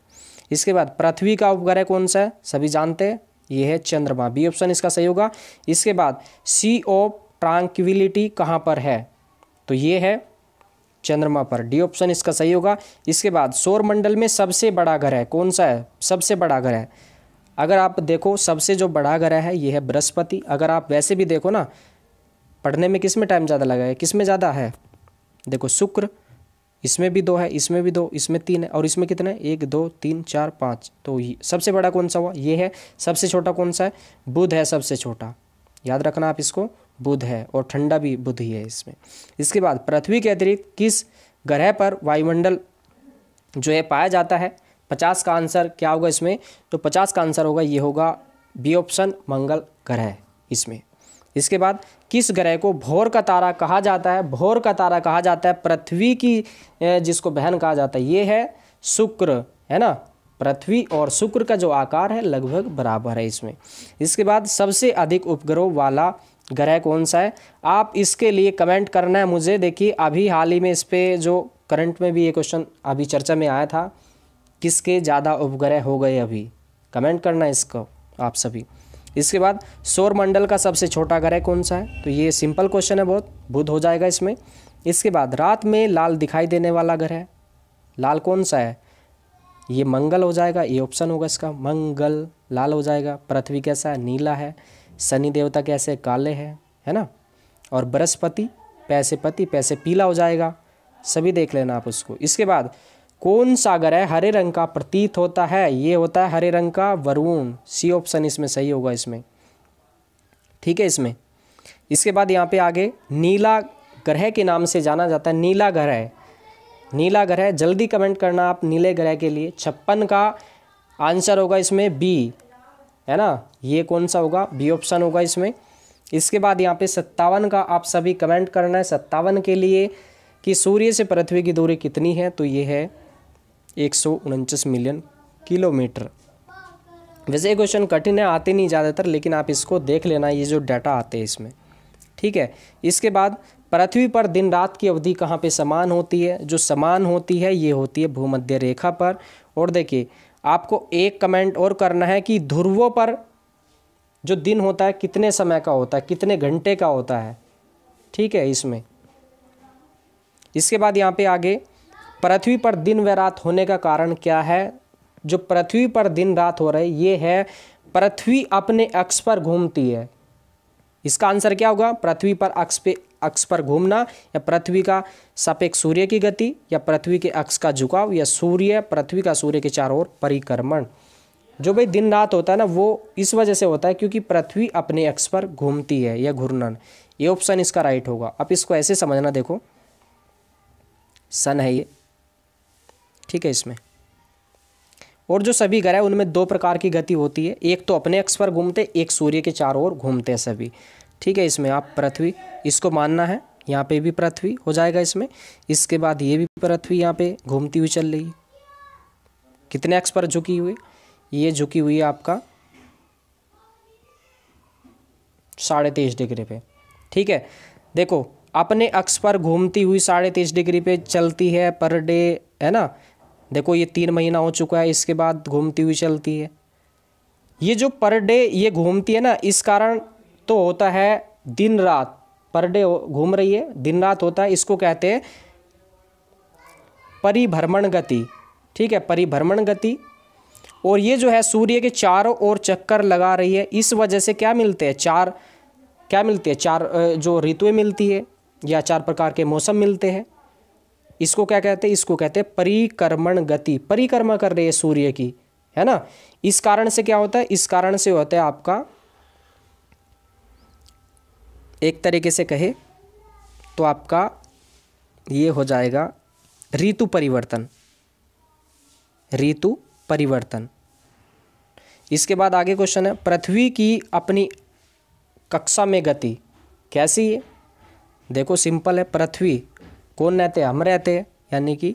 इसके बाद पृथ्वी का उपग्रह कौन सा है सभी जानते हैं ये है चंद्रमा बी ऑप्शन इसका सही होगा इसके बाद सी ऑफ ट्रांक्विलिटी कहाँ पर है तो ये है चंद्रमा पर डी ऑप्शन इसका सही होगा इसके बाद सौरमंडल में सबसे बड़ा ग्रह कौन सा है सबसे बड़ा ग्रह अगर आप देखो सबसे जो बड़ा ग्रह है ये है बृहस्पति अगर आप वैसे भी देखो ना पढ़ने में किस में टाइम ज़्यादा लगा है किस में ज़्यादा है देखो शुक्र इसमें भी दो है इसमें भी दो इसमें तीन है और इसमें कितने एक दो तीन चार पाँच तो सबसे बड़ा कौन सा हुआ ये है सबसे छोटा कौन सा है बुध है सबसे छोटा याद रखना आप इसको बुध है और ठंडा भी बुध ही है इसमें इसके बाद पृथ्वी के अतिरिक्त किस ग्रह पर वायुमंडल जो है पाया जाता है पचास का आंसर क्या होगा इसमें तो पचास का आंसर होगा ये होगा बी ऑप्शन मंगल ग्रह इसमें इसके बाद किस ग्रह को भोर का तारा कहा जाता है भोर का तारा कहा जाता है पृथ्वी की जिसको बहन कहा जाता है ये है शुक्र है ना पृथ्वी और शुक्र का जो आकार है लगभग बराबर है इसमें इसके बाद सबसे अधिक उपग्रह वाला ग्रह कौन सा है आप इसके लिए कमेंट करना है मुझे देखिए अभी हाल ही में इस पर जो करंट में भी ये क्वेश्चन अभी चर्चा में आया था किसके ज़्यादा उपग्रह हो गए अभी कमेंट करना इसको आप सभी इसके बाद सौर मंडल का सबसे छोटा ग्रह कौन सा है तो ये सिंपल क्वेश्चन है बहुत बुध हो जाएगा इसमें इसके बाद रात में लाल दिखाई देने वाला ग्रह लाल कौन सा है ये मंगल हो जाएगा ये ऑप्शन होगा इसका मंगल लाल हो जाएगा पृथ्वी कैसा है नीला है शनि देवता कैसे काले हैं है ना और बृहस्पति पैसे पति पैसे पीला हो जाएगा सभी देख लेना आप उसको इसके बाद कौन सागर है हरे रंग का प्रतीत होता है ये होता है हरे रंग का वरुण सी ऑप्शन इसमें सही होगा इसमें ठीक है इसमें इसके बाद यहाँ पे आगे नीला ग्रह के नाम से जाना जाता है नीला ग्रह नीला ग्रह जल्दी कमेंट करना आप नीले ग्रह के लिए छप्पन का आंसर होगा इसमें बी है ना ये कौन सा होगा बी ऑप्शन होगा इसमें इसके बाद यहाँ पे सत्तावन का आप सभी कमेंट करना है सत्तावन के लिए कि सूर्य से पृथ्वी की दूरी कितनी है तो ये है एक मिलियन किलोमीटर वैसे ये क्वेश्चन कठिन है आते नहीं ज़्यादातर लेकिन आप इसको देख लेना ये जो डाटा आते हैं इसमें ठीक है इसके बाद पृथ्वी पर दिन रात की अवधि कहाँ पे समान होती है जो समान होती है ये होती है भूमध्य रेखा पर और देखिए आपको एक कमेंट और करना है कि ध्रुवों पर जो दिन होता है कितने समय का होता है कितने घंटे का होता है ठीक है इसमें इसके बाद यहाँ पे आगे पृथ्वी पर दिन व रात होने का कारण क्या है जो पृथ्वी पर दिन रात हो रहे ये है पृथ्वी अपने अक्ष पर घूमती है इसका आंसर क्या होगा पृथ्वी पर अक्ष पे अक्ष पर घूमना या पृथ्वी का सापेक्ष सूर्य की गति या पृथ्वी के अक्ष का झुकाव या सूर्य पृथ्वी का सूर्य के चारों ओर परिक्रमण जो भाई दिन रात होता है ना वो इस वजह से होता है क्योंकि पृथ्वी अपने अक्ष पर घूमती है या घूर्णन ये ऑप्शन इसका राइट होगा आप इसको ऐसे समझना देखो सन है ये ठीक है इसमें और जो सभी ग्रह उनमें दो प्रकार की गति होती है एक तो अपने अक्ष पर घूमते एक सूर्य के चारों ओर घूमते हैं सभी ठीक है इसमें आप पृथ्वी इसको मानना है यहाँ पे भी पृथ्वी हो जाएगा इसमें इसके बाद ये भी पृथ्वी यहाँ पे घूमती हुई चल रही है कितने अक्ष पर झुकी हुई ये झुकी हुई है आपका साढ़े तेईस डिग्री पे ठीक है देखो अपने अक्ष पर घूमती हुई साढ़े तेईस डिग्री पे चलती है पर डे है ना देखो ये तीन महीना हो चुका है इसके बाद घूमती हुई चलती है ये जो पर डे ये घूमती है ना इस कारण तो होता है दिन रात पर डे घूम रही है दिन रात होता है इसको कहते हैं परिभ्रमण गति ठीक है परिभ्रमण गति और ये जो है सूर्य के चारों ओर चक्कर लगा रही है इस वजह से क्या मिलते हैं चार क्या मिलते हैं चार जो ऋतुएं मिलती है या चार प्रकार के मौसम मिलते हैं इसको क्या कहते हैं इसको कहते हैं परिक्रमण गति परिक्रमा कर रही है सूर्य की है ना इस कारण से क्या होता है इस कारण से होता है आपका एक तरीके से कहे तो आपका ये हो जाएगा ऋतु परिवर्तन ऋतु परिवर्तन इसके बाद आगे क्वेश्चन है पृथ्वी की अपनी कक्षा में गति कैसी है देखो सिंपल है पृथ्वी कौन रहते हम रहते हैं यानी कि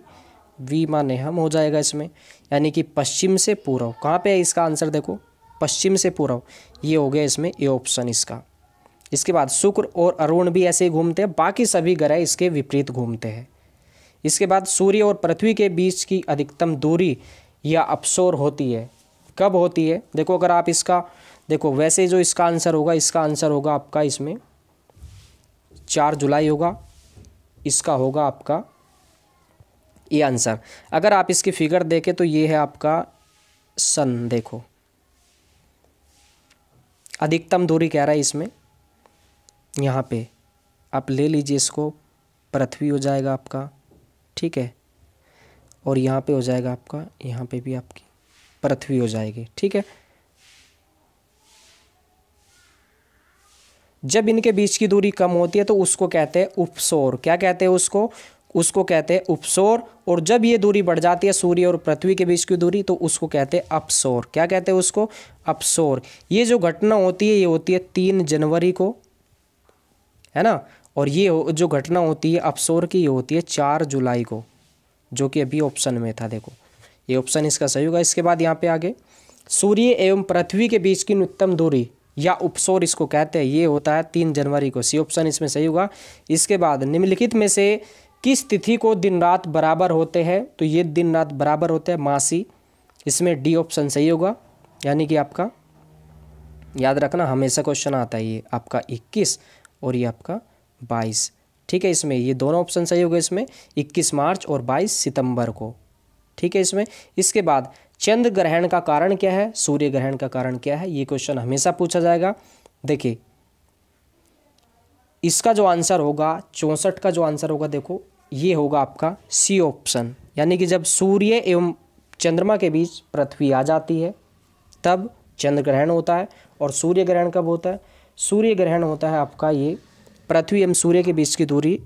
वी माने हम हो जाएगा इसमें यानी कि पश्चिम से पूर्व कहाँ पे है इसका आंसर देखो पश्चिम से पूर्व ये हो गया इसमें ए ऑप्शन इसका इसके बाद शुक्र और अरुण भी ऐसे ही घूमते हैं बाकी सभी ग्रह इसके विपरीत घूमते हैं इसके बाद सूर्य और पृथ्वी के बीच की अधिकतम दूरी या अपसोर होती है कब होती है देखो अगर आप इसका देखो वैसे जो इसका आंसर होगा इसका आंसर होगा आपका इसमें चार जुलाई होगा इसका होगा आपका ये आंसर अगर आप इसकी फिगर देखें तो ये है आपका सन देखो अधिकतम दूरी कह रहा है इसमें यहाँ पे आप ले लीजिए इसको पृथ्वी हो जाएगा आपका ठीक है और यहाँ पे हो जाएगा आपका यहाँ पे भी आपकी पृथ्वी हो जाएगी ठीक है जब इनके बीच की दूरी कम होती है तो उसको कहते हैं उपसोर क्या कहते हैं उसको उसको कहते हैं उपसोर और जब ये दूरी बढ़ जाती है सूर्य और पृथ्वी के बीच की दूरी तो उसको कहते हैं अपसोर क्या कहते हैं उसको अपसोर ये जो घटना होती है ये होती है तीन जनवरी को है ना और ये जो घटना होती है अपसोर की ये होती है चार जुलाई को जो कि अभी ऑप्शन में था देखो ये ऑप्शन इसका सही होगा इसके बाद यहाँ पे आगे सूर्य एवं पृथ्वी के बीच की न्यूनतम दूरी या उपसोर इसको कहते हैं ये होता है तीन जनवरी को सी ऑप्शन इसमें सही होगा इसके बाद निम्नलिखित में से किस तिथि को दिन रात बराबर होते हैं तो ये दिन रात बराबर होते हैं मासी इसमें डी ऑप्शन सही होगा यानी कि आपका याद रखना हमेशा क्वेश्चन आता है ये आपका 21 और ये आपका 22 ठीक है इसमें ये दोनों ऑप्शन सही होगा इसमें 21 मार्च और 22 सितंबर को ठीक है इसमें इसके बाद चंद्र ग्रहण का कारण क्या है सूर्य ग्रहण का कारण क्या है ये क्वेश्चन हमेशा पूछा जाएगा देखिए इसका जो आंसर होगा चौंसठ का जो आंसर होगा देखो ये होगा आपका सी ऑप्शन यानी कि जब सूर्य एवं चंद्रमा के बीच पृथ्वी आ जाती है तब चंद्र ग्रहण होता है और सूर्य ग्रहण कब होता है सूर्य ग्रहण होता है आपका ये पृथ्वी एवं सूर्य के बीच की दूरी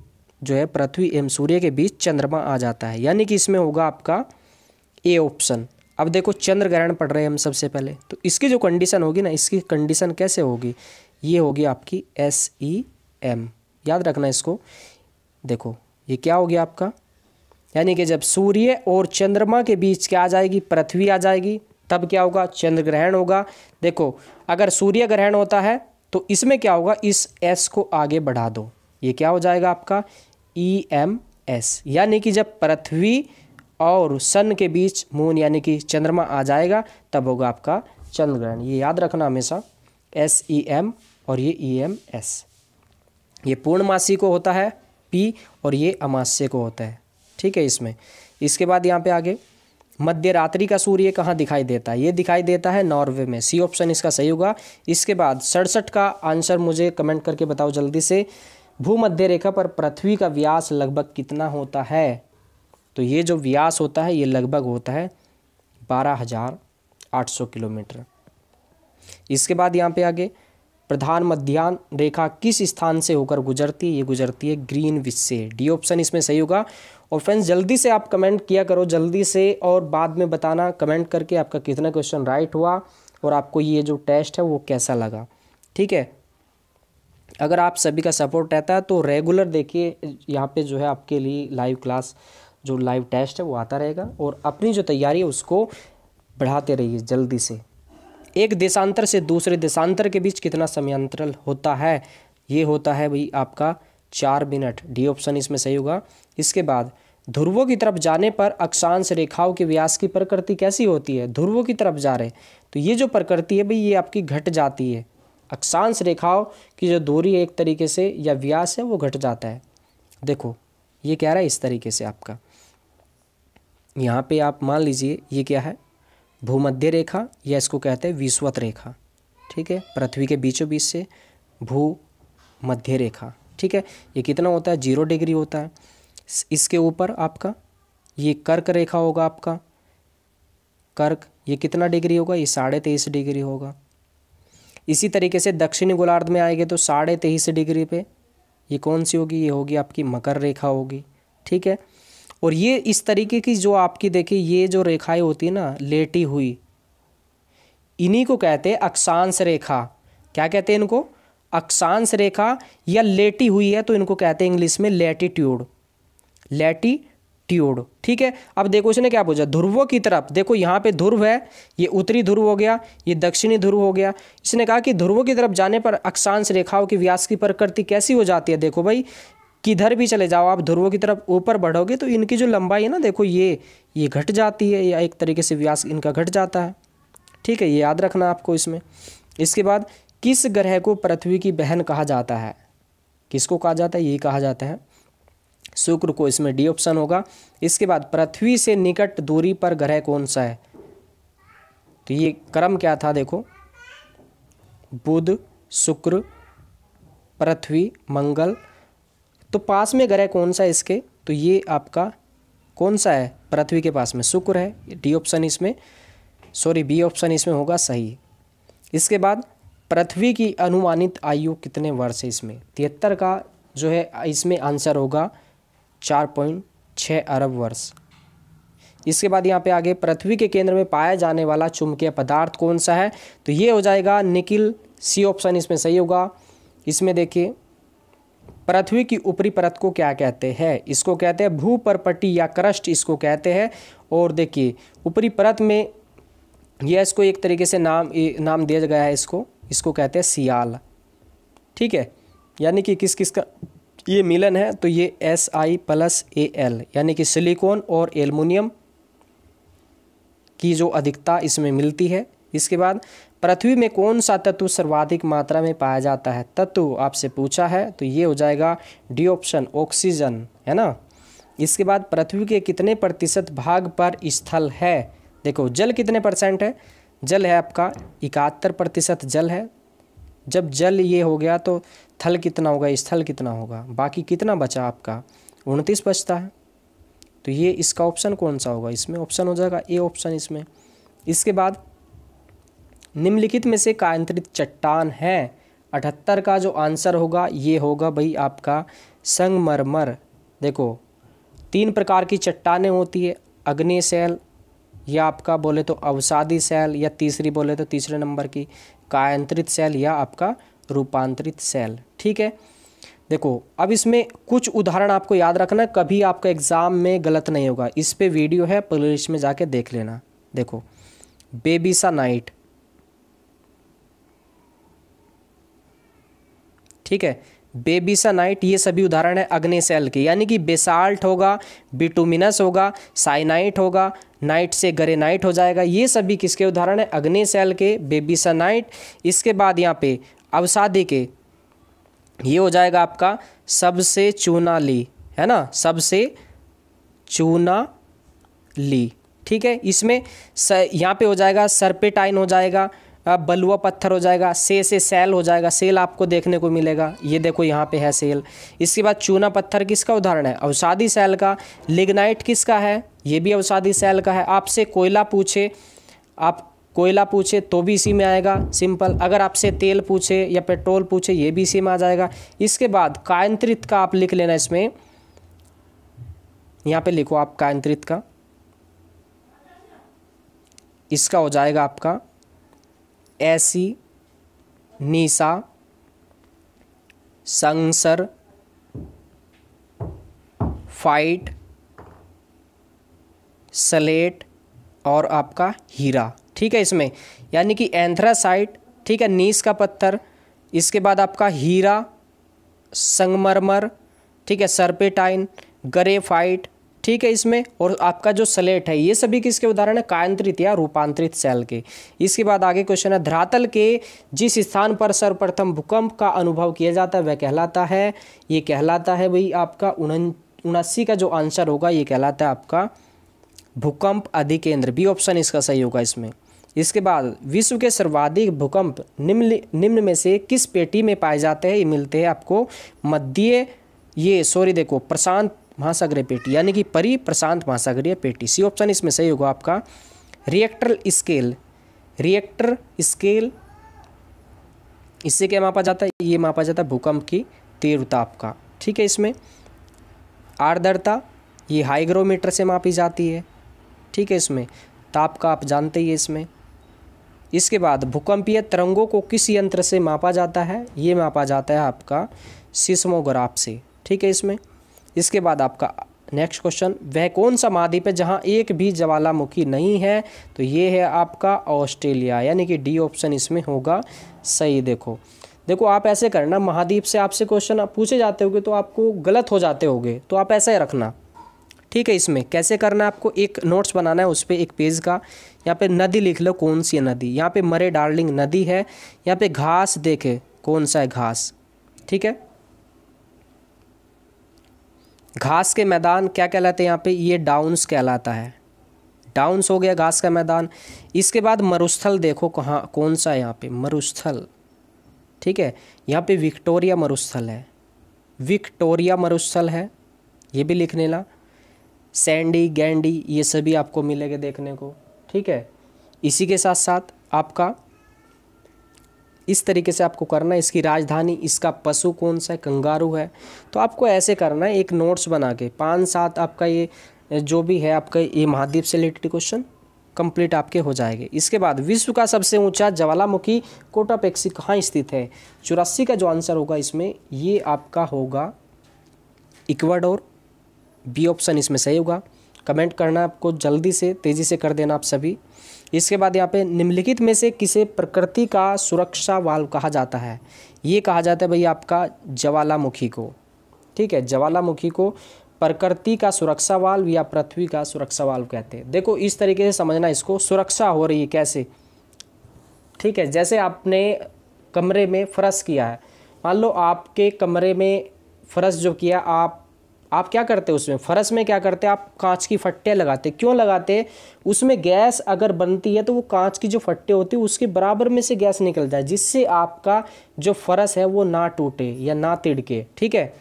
जो है पृथ्वी एवं सूर्य के बीच चंद्रमा आ जाता है यानी कि इसमें होगा आपका ए ऑप्शन अब देखो चंद्र ग्रहण पड़ रहे हैं हम सबसे पहले तो इसकी जो कंडीशन होगी ना इसकी कंडीशन कैसे होगी ये होगी आपकी एस ई एम याद रखना इसको देखो ये क्या हो गया आपका यानी कि जब सूर्य और चंद्रमा के बीच क्या आ जाएगी पृथ्वी आ जाएगी तब क्या होगा चंद्र ग्रहण होगा देखो अगर सूर्य ग्रहण होता है तो इसमें क्या होगा इस एस को आगे बढ़ा दो ये क्या हो जाएगा आपका ई एम एस यानी कि जब पृथ्वी और सन के बीच मून यानी कि चंद्रमा आ जाएगा तब होगा आपका चंद्र ग्रहण ये याद रखना हमेशा एस ई एम और ये ई एम एस ये पूर्णमासी को होता है पी और ये अमास्य को होता है ठीक है इसमें इसके बाद यहाँ पे आगे मध्य रात्रि का सूर्य कहाँ दिखाई देता है ये दिखाई देता है नॉर्वे में सी ऑप्शन इसका सही होगा इसके बाद सड़सठ का आंसर मुझे कमेंट करके बताओ जल्दी से भूमध्य रेखा पर पृथ्वी का व्यास लगभग कितना होता है तो ये जो व्यास होता है ये लगभग होता है बारह हज़ार आठ सौ किलोमीटर इसके बाद यहाँ पे आगे प्रधान मध्यान्ह रेखा किस स्थान से होकर गुजरती है ये गुजरती है ग्रीन विच से डी ऑप्शन इसमें सही होगा और फ्रेंड्स जल्दी से आप कमेंट किया करो जल्दी से और बाद में बताना कमेंट करके आपका कितना क्वेश्चन राइट हुआ और आपको ये जो टेस्ट है वो कैसा लगा ठीक है अगर आप सभी का सपोर्ट रहता है तो रेगुलर देखिए यहाँ पे जो है आपके लिए लाइव क्लास जो लाइव टेस्ट है वो आता रहेगा और अपनी जो तैयारी है उसको बढ़ाते रहिए जल्दी से एक देशांतर से दूसरे देशांतर के बीच कितना समयांतरल होता है ये होता है भाई आपका चार मिनट डी ऑप्शन इसमें सही होगा इसके बाद ध्रुवों की तरफ जाने पर अक्षांश रेखाओं के व्यास की प्रकृति कैसी होती है ध्रुवों की तरफ जा रहे तो ये जो प्रकृति है भाई ये आपकी घट जाती है अक्षांश रेखाओं की जो दूरी है एक तरीके से या व्यास है वो घट जाता है देखो ये कह रहा है इस तरीके से आपका यहाँ पे आप मान लीजिए ये क्या है भूमध्य रेखा या इसको कहते हैं विश्वत रेखा ठीक है पृथ्वी के बीचों बीच से भू मध्य रेखा ठीक है ये कितना होता है जीरो डिग्री होता है इसके ऊपर आपका ये कर्क रेखा होगा आपका कर्क ये कितना डिग्री होगा ये साढ़े तेईस डिग्री होगा इसी तरीके से दक्षिणी गोलार्ध में आएंगे तो साढ़े तेईस डिग्री पे ये कौन सी होगी ये होगी आपकी मकर रेखा होगी ठीक है और ये इस तरीके की जो आपकी देखिए ये जो रेखाएं होती है ना लेटी हुई इन्हीं को कहते हैं अक्षांश रेखा क्या कहते हैं इनको अक्षांश रेखा या लेटी हुई है तो इनको कहते हैं इंग्लिश में लेटीट्यूड लेटी ट्यूड ठीक है अब देखो इसने क्या पूछा ध्रुवों की तरफ देखो यहाँ पे ध्रुव है ये उत्तरी ध्रुव हो गया ये दक्षिणी ध्रुव हो गया इसने कहा कि ध्रुवों की तरफ जाने पर अक्षांश रेखाओं की व्यास की प्रकृति कैसी हो जाती है देखो भाई किधर भी चले जाओ आप ध्रुवों की तरफ ऊपर बढ़ोगे तो इनकी जो लंबाई है ना देखो ये ये घट जाती है या एक तरीके से व्यास इनका घट जाता है ठीक है ये याद रखना आपको इसमें इसके बाद किस ग्रह को पृथ्वी की बहन कहा जाता है किसको कहा जाता है ये कहा जाता है शुक्र को इसमें डी ऑप्शन होगा इसके बाद पृथ्वी से निकट दूरी पर ग्रह कौन सा है तो ये क्रम क्या था देखो बुध शुक्र पृथ्वी मंगल तो पास में ग्रह कौन सा है इसके तो ये आपका कौन सा है पृथ्वी के पास में शुक्र है डी ऑप्शन इसमें सॉरी बी ऑप्शन इसमें होगा सही इसके बाद पृथ्वी की अनुमानित आयु कितने वर्ष है इसमें तिहत्तर का जो है इसमें आंसर होगा चार पॉइंट छः अरब वर्ष इसके बाद यहाँ पे आगे पृथ्वी के केंद्र में पाया जाने वाला चुंबकीय पदार्थ कौन सा है तो ये हो जाएगा निकिल सी ऑप्शन इसमें सही होगा इसमें देखिए पृथ्वी की ऊपरी परत को क्या कहते हैं इसको कहते हैं भूपरपटी या क्रस्ट इसको कहते हैं और देखिए ऊपरी परत में यह इसको एक तरीके से नाम नाम दिया गया है इसको इसको कहते हैं सियाल ठीक है यानी कि किस किस का ये मिलन है तो ये S I plus A L यानी कि सिलिकॉन और एलमिनियम की जो अधिकता इसमें मिलती है इसके बाद पृथ्वी में कौन सा तत्व सर्वाधिक मात्रा में पाया जाता है तत्व आपसे पूछा है तो ये हो जाएगा डी ऑप्शन ऑक्सीजन है ना इसके बाद पृथ्वी के कितने प्रतिशत भाग पर स्थल है देखो जल कितने परसेंट है जल है आपका इकहत्तर प्रतिशत जल है जब जल ये हो गया तो थल कितना होगा स्थल कितना होगा बाकी कितना बचा आपका उनतीस बचता है तो ये इसका ऑप्शन कौन सा होगा इसमें ऑप्शन हो जाएगा ए ऑप्शन इसमें इसके बाद निम्नलिखित में से कायंत्रित चट्टान है अठहत्तर का जो आंसर होगा ये होगा भाई आपका संगमरमर देखो तीन प्रकार की चट्टाने होती है अग्नि सेल या आपका बोले तो अवसादी सेल या तीसरी बोले तो तीसरे नंबर की कायंत्रित सेल या आपका रूपांतरित सेल ठीक है देखो अब इसमें कुछ उदाहरण आपको याद रखना कभी आपका एग्ज़ाम में गलत नहीं होगा इस पर वीडियो है प्लेलिस्ट में जाके देख लेना देखो बेबीसा नाइट ठीक है नाइट ये सभी उदाहरण है अग्नि सेल के यानी कि बेसाल्ट होगा बिटुमिनस होगा साइनाइट होगा नाइट से नाइट हो जाएगा ये सभी किसके उदाहरण है अग्नि सेल के नाइट इसके बाद यहाँ पे अवसादी के ये हो जाएगा आपका सबसे चूना ली है ना सबसे चूना ली ठीक है इसमें यहाँ पे हो जाएगा सरपेटाइन हो जाएगा बलुआ पत्थर हो जाएगा से से सेल हो जाएगा सेल आपको देखने को मिलेगा ये देखो यहाँ पे है सेल इसके बाद चूना पत्थर किसका उदाहरण है अवसादी सेल का लिग्नाइट किसका है ये भी अवसादी सेल का है आपसे कोयला पूछे आप कोयला पूछे तो भी इसी में आएगा सिंपल अगर आपसे तेल पूछे या पेट्रोल पूछे ये भी इसी में आ जाएगा इसके बाद कायंत्रित का आप लिख लेना इसमें यहाँ पे लिखो आप कायंत्रित का इसका हो जाएगा आपका ऐसी निशा संसर फाइट सलेट और आपका हीरा ठीक है इसमें यानी कि एंथ्रासाइट ठीक है नीस का पत्थर इसके बाद आपका हीरा संगमरमर ठीक है सरपेटाइन गरेफाइट ठीक है इसमें और आपका जो स्लेट है ये सभी किसके उदाहरण है कायंत्रित या रूपांतरित सेल के इसके बाद आगे क्वेश्चन है धरातल के जिस स्थान पर सर्वप्रथम भूकंप का अनुभव किया जाता है वह कहलाता है ये कहलाता है भाई आपका उनासी का जो आंसर होगा ये कहलाता है आपका भूकंप अधिकेंद्र बी ऑप्शन इसका सही होगा इसमें इसके बाद विश्व के सर्वाधिक भूकंप निम्न निम्न में से किस पेटी में पाए जाते हैं ये मिलते हैं आपको मध्य ये सॉरी देखो प्रशांत महासागरीय पेटी यानी कि परी प्रशांत महासागरीय पेटी सी ऑप्शन इसमें सही होगा आपका रिएक्टर स्केल रिएक्टर स्केल इससे क्या मापा जाता है ये मापा जाता है भूकंप की तीव्रताप का ठीक है इसमें आर्द्रता ये हाइग्रोमीटर से मापी जाती है ठीक है इसमें ताप तो का आप जानते ही इसमें इसके बाद भूकंपीय तरंगों को किस यंत्र से मापा जाता है ये मापा जाता है आपका सिस्मोग्राफ से ठीक है इसमें इसके बाद आपका नेक्स्ट क्वेश्चन वह कौन सा महाद्वीप है जहाँ एक भी ज्वालामुखी नहीं है तो ये है आपका ऑस्ट्रेलिया यानी कि डी ऑप्शन इसमें होगा सही देखो देखो आप ऐसे करना महाद्वीप से आपसे क्वेश्चन आप पूछे जाते होगे तो आपको गलत हो जाते होगे तो आप ऐसा ही रखना ठीक है इसमें कैसे करना है आपको एक नोट्स बनाना है उस पर एक पेज का यहाँ पे नदी लिख लो कौन सी नदी यहाँ पे मरे डार्लिंग नदी है यहाँ पे घास देखे कौन सा है घास ठीक है घास के मैदान क्या कहलाते हैं यहाँ पे ये डाउन्स कहलाता है डाउन्स हो गया घास का मैदान इसके बाद मरुस्थल देखो कहाँ कौन सा है यहाँ पे मरुस्थल ठीक है यहाँ पे विक्टोरिया मरुस्थल है विक्टोरिया मरुस्थल है ये भी लिख लेना सैंडी गैंडी ये सभी आपको मिलेगा देखने को ठीक है इसी के साथ साथ आपका इस तरीके से आपको करना है इसकी राजधानी इसका पशु कौन सा है कंगारू है तो आपको ऐसे करना है एक नोट्स बना के पाँच सात आपका ये जो भी है आपका ये महाद्वीप से रिलेटेड क्वेश्चन कंप्लीट आपके हो जाएंगे इसके बाद विश्व का सबसे ऊंचा ज्वालामुखी कोटापेक्सी कहाँ स्थित है चौरासी का जो आंसर होगा इसमें ये आपका होगा इक्वाडोर बी ऑप्शन इसमें सही होगा कमेंट करना आपको जल्दी से तेज़ी से कर देना आप सभी इसके बाद यहाँ पे निम्नलिखित में से किसे प्रकृति का सुरक्षा वाल्व कहा जाता है ये कहा जाता है भैया आपका ज्वालामुखी को ठीक है ज्वालामुखी को प्रकृति का सुरक्षा वाल्व या पृथ्वी का सुरक्षा वाल्व कहते हैं देखो इस तरीके से समझना इसको सुरक्षा हो रही है कैसे ठीक है जैसे आपने कमरे में फ्रश किया है मान लो आपके कमरे में फर्श जो किया आप आप क्या करते उसमें फरस में क्या करते आप कांच की फट्टे लगाते क्यों लगाते उसमें गैस अगर बनती है तो वो कांच की जो फट्टे होती है उसके बराबर में से गैस निकलता है जिससे आपका जो फरस है वो ना टूटे या ना तिड़के ठीक है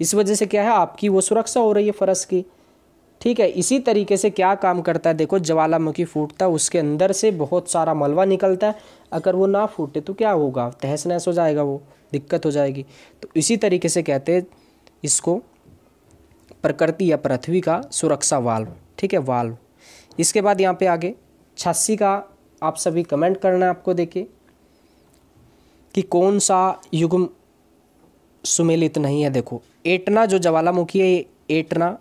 इस वजह से क्या है आपकी वो सुरक्षा हो रही है फरस की ठीक है इसी तरीके से क्या काम करता है देखो ज्वालामुखी फूटता है उसके अंदर से बहुत सारा मलबा निकलता है अगर वो ना फूटे तो क्या होगा तहस नहस हो जाएगा वो दिक्कत हो जाएगी तो इसी तरीके से कहते हैं इसको प्रकृति या पृथ्वी का सुरक्षा वाल्व ठीक है वाल्व इसके बाद यहाँ पे आगे छस्सी का आप सभी कमेंट करना है आपको देखिए कि कौन सा युग्म सुमेलित नहीं है देखो एटना जो ज्वालामुखी है ये एटना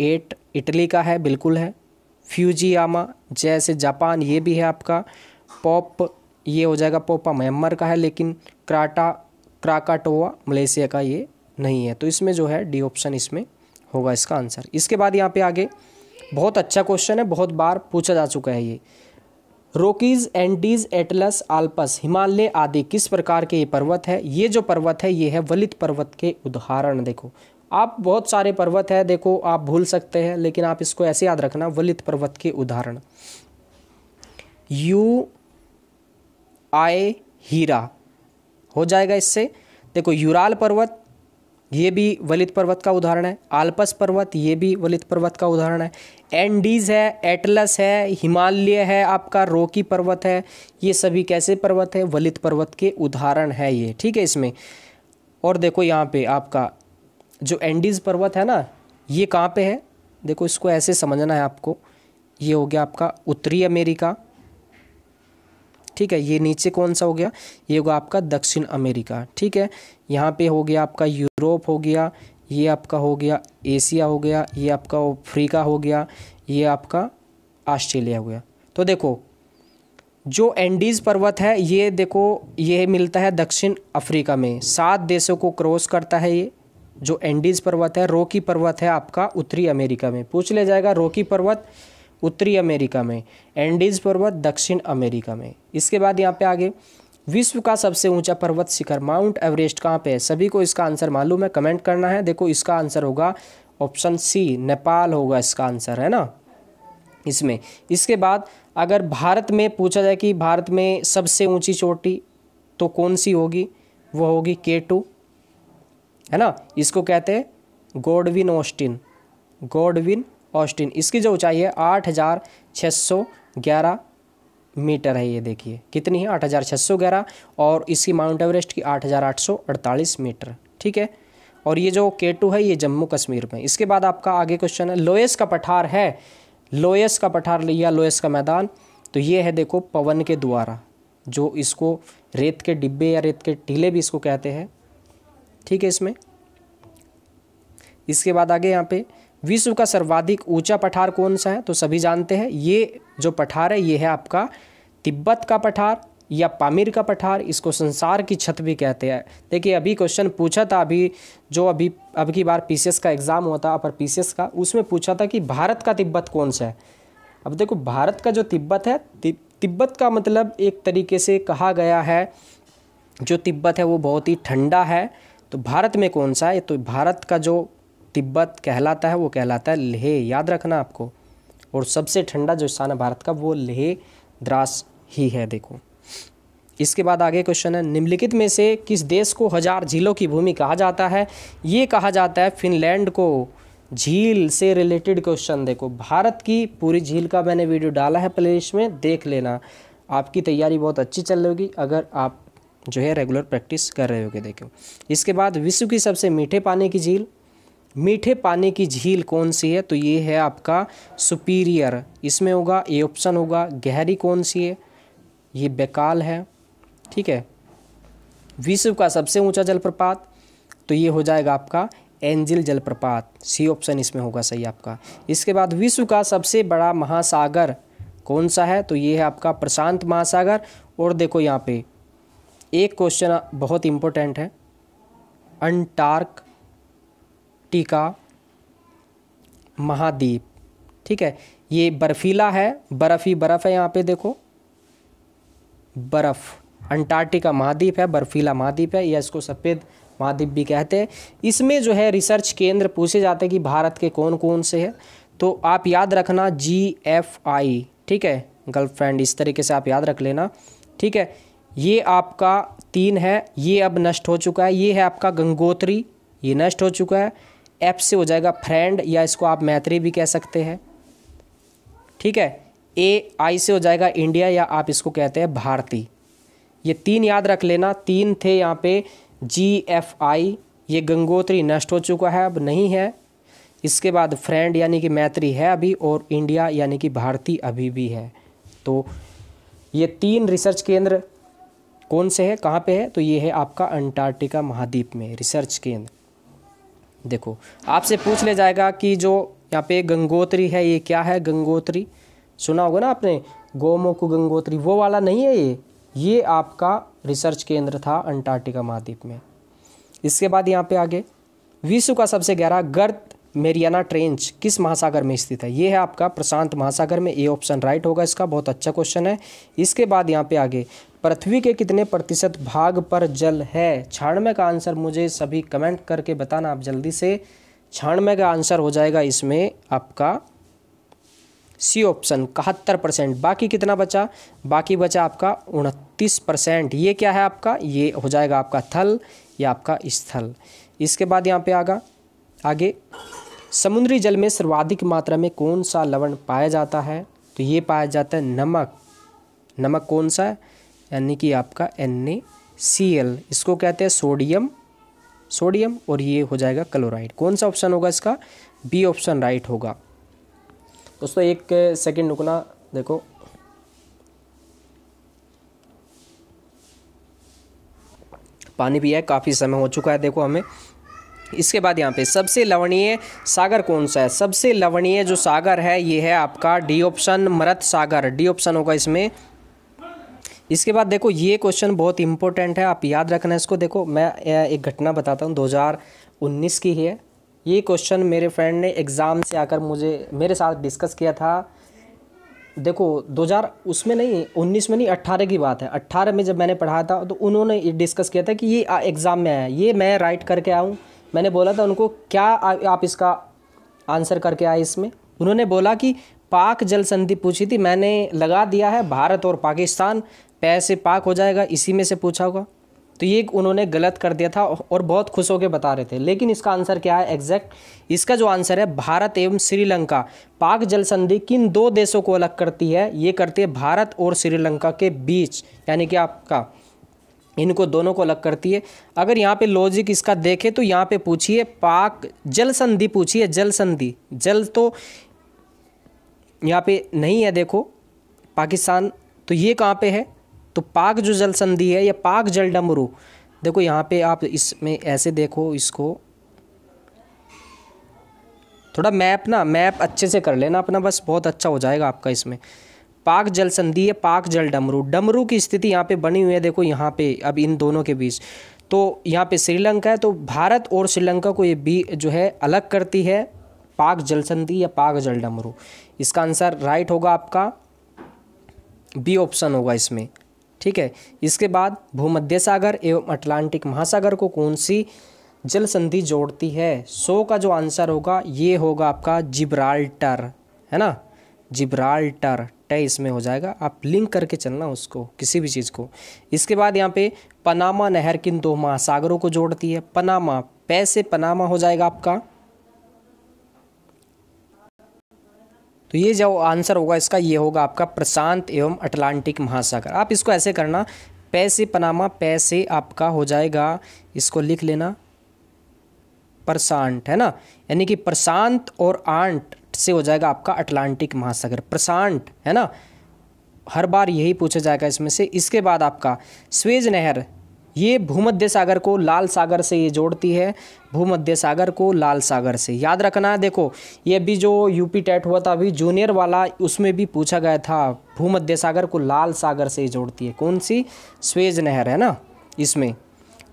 एट इटली का है बिल्कुल है फ्यूजियामा जैसे जापान ये भी है आपका पॉप ये हो जाएगा पोपा म्यांमार का है लेकिन क्राटा क्राकाटोवा मलेशिया का ये नहीं है तो इसमें जो है डी ऑप्शन इसमें होगा इसका आंसर इसके बाद यहाँ पे आगे बहुत अच्छा क्वेश्चन है बहुत बार पूछा जा चुका है ये Rockies Andes Atlas Alps Himalaya आदि किस प्रकार के ये पर्वत है ये जो पर्वत है ये है वलित पर्वत के उदाहरण देखो आप बहुत सारे पर्वत है देखो आप भूल सकते हैं लेकिन आप इसको ऐसे याद रखना वलित पर्वत के उदाहरण यू आए हीरा हो जाएगा इससे देखो यूराल पर्वत ये भी वलित पर्वत का उदाहरण है आल्पस पर्वत ये भी वलित पर्वत का उदाहरण है एंडीज़ है एटलस है हिमालय है आपका रोकी पर्वत है ये सभी कैसे पर्वत है वलित पर्वत के उदाहरण है ये ठीक है इसमें और देखो यहाँ पे आपका जो एंडीज़ पर्वत है ना ये कहाँ पे है देखो इसको ऐसे समझना है आपको ये हो गया आपका उत्तरी अमेरिका ठीक है ये नीचे कौन सा हो गया ये होगा आपका दक्षिण अमेरिका ठीक है यहाँ पे हो गया आपका यूरोप हो गया ये आपका हो गया एशिया हो गया ये आपका अफ्रीका हो गया ये आपका ऑस्ट्रेलिया हो गया तो देखो जो एंडीज़ पर्वत है ये देखो ये मिलता है दक्षिण अफ्रीका में सात देशों को क्रॉस करता है ये जो एंडीज़ पर्वत है रोकी पर्वत है आपका उत्तरी अमेरिका में पूछ लिया जाएगा रोकी पर्वत उत्तरी अमेरिका में एंडीज पर्वत दक्षिण अमेरिका में इसके बाद यहाँ पे आगे विश्व का सबसे ऊंचा पर्वत शिखर माउंट एवरेस्ट कहाँ पे है सभी को इसका आंसर मालूम है कमेंट करना है देखो इसका आंसर होगा ऑप्शन सी नेपाल होगा इसका आंसर है ना इसमें इसके बाद अगर भारत में पूछा जाए कि भारत में सबसे ऊंची चोटी तो कौन सी होगी वो होगी के टू है ना इसको कहते हैं गोडविन ऑस्टिन गोडविन ऑस्टिन इसकी जो ऊंचाई है आठ हज़ार छः सौ ग्यारह मीटर है ये देखिए कितनी है आठ हज़ार छः सौ ग्यारह और इसकी माउंट एवरेस्ट की आठ हज़ार आठ सौ अड़तालीस मीटर ठीक है और ये जो के टू है ये जम्मू कश्मीर में इसके बाद आपका आगे क्वेश्चन है लोएस का पठार है लोएस का पठार या लोएस का मैदान तो ये है देखो पवन के द्वारा जो इसको रेत के डिब्बे या रेत के टीले भी इसको कहते हैं ठीक है इसमें इसके बाद आगे यहाँ पे विश्व का सर्वाधिक ऊंचा पठार कौन सा है तो सभी जानते हैं ये जो पठार है ये है आपका तिब्बत का पठार या पामिर का पठार इसको संसार की छत भी कहते हैं देखिए अभी क्वेश्चन पूछा था अभी जो अभी अब की बार पीसीएस का एग्ज़ाम हुआ था अपर पीसीएस का उसमें पूछा था कि भारत का तिब्बत कौन सा है अब देखो भारत का जो तिब्बत है तिब्बत का मतलब एक तरीके से कहा गया है जो तिब्बत है वो बहुत ही ठंडा है तो भारत में कौन सा है तो भारत का जो तिब्बत कहलाता है वो कहलाता है लेह याद रखना आपको और सबसे ठंडा जो स्थान है भारत का वो लेह द्रास ही है देखो इसके बाद आगे क्वेश्चन है निम्नलिखित में से किस देश को हजार झीलों की भूमि कहा जाता है ये कहा जाता है फिनलैंड को झील से रिलेटेड क्वेश्चन देखो भारत की पूरी झील का मैंने वीडियो डाला है प्लेलिस्ट में देख लेना आपकी तैयारी बहुत अच्छी चल रही होगी अगर आप जो है रेगुलर प्रैक्टिस कर रहे होगे देखो इसके बाद विश्व की सबसे मीठे पानी की झील मीठे पानी की झील कौन सी है तो ये है आपका सुपीरियर इसमें होगा ए ऑप्शन होगा गहरी कौन सी है ये बेकाल है ठीक है विश्व का सबसे ऊंचा जलप्रपात तो ये हो जाएगा आपका एंजिल जलप्रपात सी ऑप्शन इसमें होगा सही आपका इसके बाद विश्व का सबसे बड़ा महासागर कौन सा है तो ये है आपका प्रशांत महासागर और देखो यहाँ पे एक क्वेश्चन बहुत इंपॉर्टेंट है अंटार्क टीका महाद्वीप ठीक है ये बर्फीला है बर्फ ही बर्फ है यहाँ पे देखो बर्फ अंटार्कटिका महाद्वीप है बर्फीला महाद्वीप है या इसको सफ़ेद महाद्वीप भी कहते हैं इसमें जो है रिसर्च केंद्र पूछे जाते हैं कि भारत के कौन कौन से हैं तो आप याद रखना जी एफ आई ठीक है गर्लफ्रेंड इस तरीके से आप याद रख लेना ठीक है ये आपका तीन है ये अब नष्ट हो चुका है ये है आपका गंगोत्री ये नष्ट हो चुका है एफ़ से हो जाएगा फ्रेंड या इसको आप मैत्री भी कह सकते हैं ठीक है ए आई से हो जाएगा इंडिया या आप इसको कहते हैं भारती ये तीन याद रख लेना तीन थे यहाँ पे जी एफ आई ये गंगोत्री नष्ट हो चुका है अब नहीं है इसके बाद फ्रेंड यानी कि मैत्री है अभी और इंडिया यानी कि भारती अभी भी है तो ये तीन रिसर्च केंद्र कौन से है कहाँ पे है तो ये है आपका अंटार्कटिका महाद्वीप में रिसर्च केंद्र देखो आपसे पूछ ले जाएगा कि जो यहाँ पे गंगोत्री है ये क्या है गंगोत्री सुना होगा ना आपने गोमोकु गंगोत्री वो वाला नहीं है ये ये आपका रिसर्च केंद्र था अंटार्कटिका महाद्वीप में इसके बाद यहाँ पे आगे विश्व का सबसे गहरा गर्त मेरियाना ट्रेंच किस महासागर में स्थित है ये है आपका प्रशांत महासागर में ए ऑप्शन राइट होगा इसका बहुत अच्छा क्वेश्चन है इसके बाद यहाँ पे आगे पृथ्वी के कितने प्रतिशत भाग पर जल है छियानवे का आंसर मुझे सभी कमेंट करके बताना आप जल्दी से में का आंसर हो जाएगा इसमें आपका सी ऑप्शन कहत्तर परसेंट बाकी कितना बचा बाकी बचा आपका उनतीस परसेंट ये क्या है आपका ये हो जाएगा आपका थल या आपका स्थल इसके बाद यहाँ पे आगा आगे समुद्री जल में सर्वाधिक मात्रा में कौन सा लवण पाया जाता है तो ये पाया जाता है नमक नमक कौन सा है यानी कि आपका एन इसको कहते हैं सोडियम सोडियम और ये हो जाएगा क्लोराइड कौन सा ऑप्शन होगा इसका बी ऑप्शन राइट होगा दोस्तों एक सेकंड रुकना देखो पानी पिया है काफ़ी समय हो चुका है देखो हमें इसके बाद यहाँ पे सबसे लवणीय सागर कौन सा है सबसे लवणीय जो सागर है ये है आपका डी ऑप्शन मृत सागर डी ऑप्शन होगा इसमें इसके बाद देखो ये क्वेश्चन बहुत इंपॉर्टेंट है आप याद रखना इसको देखो मैं एक घटना बताता हूँ 2019 की है ये क्वेश्चन मेरे फ्रेंड ने एग्ज़ाम से आकर मुझे मेरे साथ डिस्कस किया था देखो 2000 उसमें नहीं 19 में नहीं 18 की बात है 18 में जब मैंने पढ़ाया था तो उन्होंने ये डिस्कस किया था कि ये एग्ज़ाम में आया ये मैं राइट करके आऊँ मैंने बोला था उनको क्या आ, आप इसका आंसर करके आए इसमें उन्होंने बोला कि पाक जल संधि पूछी थी मैंने लगा दिया है भारत और पाकिस्तान पै से पाक हो जाएगा इसी में से पूछा होगा तो ये उन्होंने गलत कर दिया था और बहुत खुश होकर बता रहे थे लेकिन इसका आंसर क्या है एग्जैक्ट इसका जो आंसर है भारत एवं श्रीलंका पाक जल संधि किन दो देशों को अलग करती है ये करती है भारत और श्रीलंका के बीच यानी कि आपका इनको दोनों को अलग करती है अगर यहाँ पे लॉजिक इसका देखें तो यहाँ पे पूछिए पाक जल संधि पूछिए जल संधि जल तो यहाँ पे नहीं है देखो पाकिस्तान तो ये कहाँ पे है तो पाक जो जल संधि है या पाक जल डमरू देखो यहाँ पे आप इसमें ऐसे देखो इसको थोड़ा मैप ना मैप अच्छे से कर लेना अपना बस बहुत अच्छा हो जाएगा आपका इसमें पाक जल संधि है पाक जल डमरू डमरू की स्थिति यहाँ पे बनी हुई है देखो यहाँ पे अब इन दोनों के बीच तो यहाँ पे श्रीलंका है तो भारत और श्रीलंका को ये बी जो है अलग करती है पाक जल संधि या पाक जल डमरू इसका आंसर राइट होगा आपका बी ऑप्शन होगा इसमें ठीक है इसके बाद भूमध्य सागर एवं अटलांटिक महासागर को कौन सी जल संधि जोड़ती है सो का जो आंसर होगा ये होगा आपका जिब्राल्टर है ना जिब्राल्टर टय इसमें हो जाएगा आप लिंक करके चलना उसको किसी भी चीज़ को इसके बाद यहाँ पे पनामा नहर किन दो महासागरों को जोड़ती है पनामा पै से पनामा हो जाएगा आपका तो ये जो आंसर होगा इसका ये होगा आपका प्रशांत एवं अटलांटिक महासागर आप इसको ऐसे करना पैसे पनामा पैसे आपका हो जाएगा इसको लिख लेना प्रशांत है ना यानी कि प्रशांत और आंट से हो जाएगा आपका अटलांटिक महासागर प्रशांत है ना हर बार यही पूछा जाएगा इसमें से इसके बाद आपका स्वेज नहर ये भूमध्य सागर को लाल सागर से ये जोड़ती है भूमध्य सागर को लाल सागर से याद रखना है देखो ये भी जो यूपी टेट हुआ था अभी जूनियर वाला उसमें भी पूछा गया था भूमध्य सागर को लाल सागर से जोड़ती है कौन सी स्वेज नहर है ना इसमें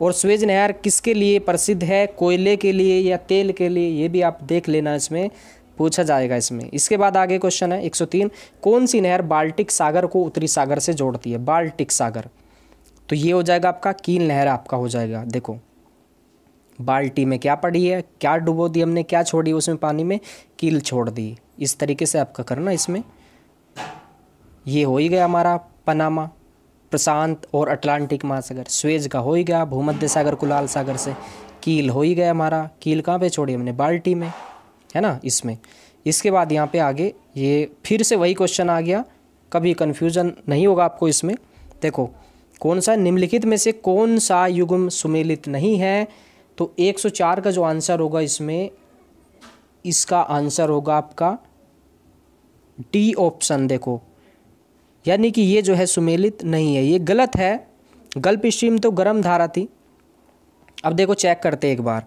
और स्वेज नहर किसके लिए प्रसिद्ध है कोयले के लिए या तेल के लिए ये भी आप देख लेना इसमें पूछा जाएगा इसमें इसके बाद आगे क्वेश्चन है 103 कौन सी नहर बाल्टिक सागर को उत्तरी सागर से जोड़ती है बाल्टिक सागर तो ये हो जाएगा आपका कील नहर आपका हो जाएगा देखो बाल्टी में क्या पड़ी है क्या डुबो दी हमने क्या छोड़ी उसमें पानी में कील छोड़ दी इस तरीके से आपका करना इसमें ये हो ही गया हमारा पनामा प्रशांत और अटलांटिक महासागर स्वेज का हो ही गया भूमध्य सागर कुलाल सागर से कील हो ही गया हमारा कील कहाँ पे छोड़ी हमने बाल्टी में है ना इसमें इसके बाद यहाँ पे आगे ये फिर से वही क्वेश्चन आ गया कभी कन्फ्यूज़न नहीं होगा आपको इसमें देखो कौन सा निम्नलिखित में से कौन सा युग्म सुमेलित नहीं है तो 104 का जो आंसर होगा इसमें इसका आंसर होगा आपका डी ऑप्शन देखो यानी कि ये जो है सुमेलित नहीं है ये गलत है गल्प स्ट्रीम तो गर्म धारा थी अब देखो चेक करते एक बार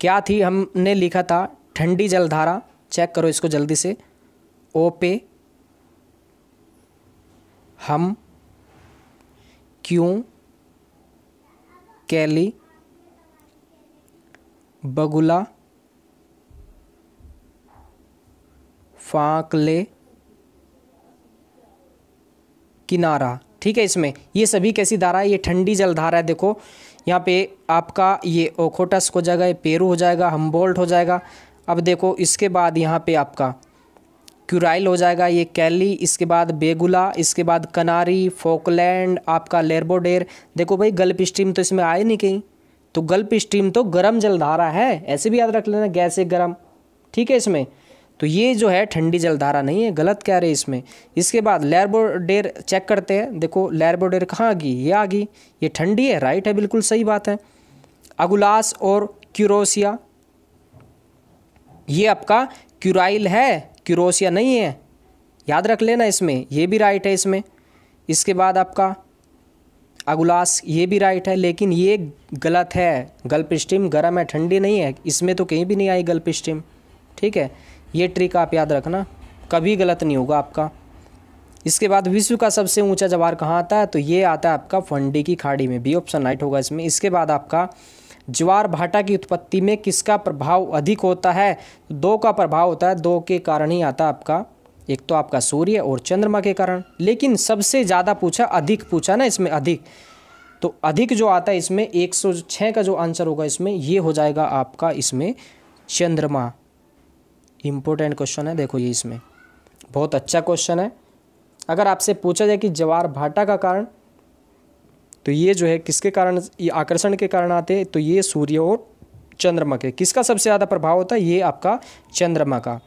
क्या थी हमने लिखा था ठंडी जलधारा चेक करो इसको जल्दी से ओ पे हम क्यों कैली बगुला फाकले किनारा ठीक है इसमें ये सभी कैसी धारा है ये ठंडी जल धारा है देखो यहाँ पे आपका ये ओखोटस हो जाएगा ये पेरू हो जाएगा हम्बोल्ट हो जाएगा अब देखो इसके बाद यहाँ पे आपका क्यूराइल हो जाएगा ये कैली इसके बाद बेगुला इसके बाद कनारी फोकलैंड आपका लेरबोडेर देखो भाई गल्प स्टीम तो इसमें आए नहीं कहीं तो गल्प स्टीम तो गर्म जलधारा है ऐसे भी याद रख लेना गैस एक गर्म ठीक है इसमें तो ये जो है ठंडी जलधारा नहीं है गलत कह रहे इसमें इसके बाद लेरबोडेर चेक करते हैं देखो लेरबोडेर कहाँ आ गई ये आ गई ये ठंडी है राइट है बिल्कुल सही बात है अगुलास और क्यूरोसिया ये आपका क्यूराइल है क्यूरोसिया नहीं है याद रख लेना इसमें ये भी राइट है इसमें इसके बाद आपका अगुलास ये भी राइट है लेकिन ये गलत है गल्प स्टीम गर्म है ठंडी नहीं है इसमें तो कहीं भी नहीं आई गल्प स्टीम ठीक है ये ट्रिक आप याद रखना कभी गलत नहीं होगा आपका इसके बाद विश्व का सबसे ऊंचा जवार कहाँ आता है तो ये आता है आपका फंडी की खाड़ी में बी ऑप्शन राइट होगा इसमें इसके बाद आपका ज्वार भाटा की उत्पत्ति में किसका प्रभाव अधिक होता है दो का प्रभाव होता है दो के कारण ही आता आपका एक तो आपका सूर्य और चंद्रमा के कारण लेकिन सबसे ज़्यादा पूछा अधिक पूछा ना इसमें अधिक तो अधिक जो आता है इसमें छः का जो आंसर होगा इसमें ये हो जाएगा आपका इसमें चंद्रमा इम्पोर्टेंट क्वेश्चन है देखो ये इसमें बहुत अच्छा क्वेश्चन है अगर आपसे पूछा जाए कि जवार भाटा का कारण तो ये जो है किसके कारण ये आकर्षण के कारण आते हैं तो ये सूर्य और चंद्रमा के किसका सबसे ज़्यादा प्रभाव होता है ये आपका चंद्रमा का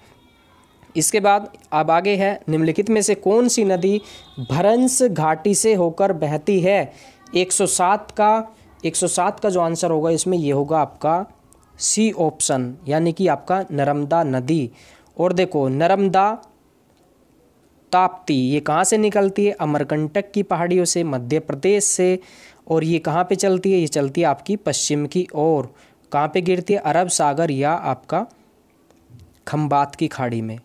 इसके बाद अब आगे है निम्नलिखित में से कौन सी नदी भरंस घाटी से होकर बहती है 107 का 107 का जो आंसर होगा इसमें ये होगा आपका सी ऑप्शन यानी कि आपका नर्मदा नदी और देखो नर्मदा ताप्ती ये कहाँ से निकलती है अमरकंटक की पहाड़ियों से मध्य प्रदेश से और ये कहाँ पे चलती है ये चलती है आपकी पश्चिम की ओर कहाँ पे गिरती है अरब सागर या आपका खम्बात की खाड़ी में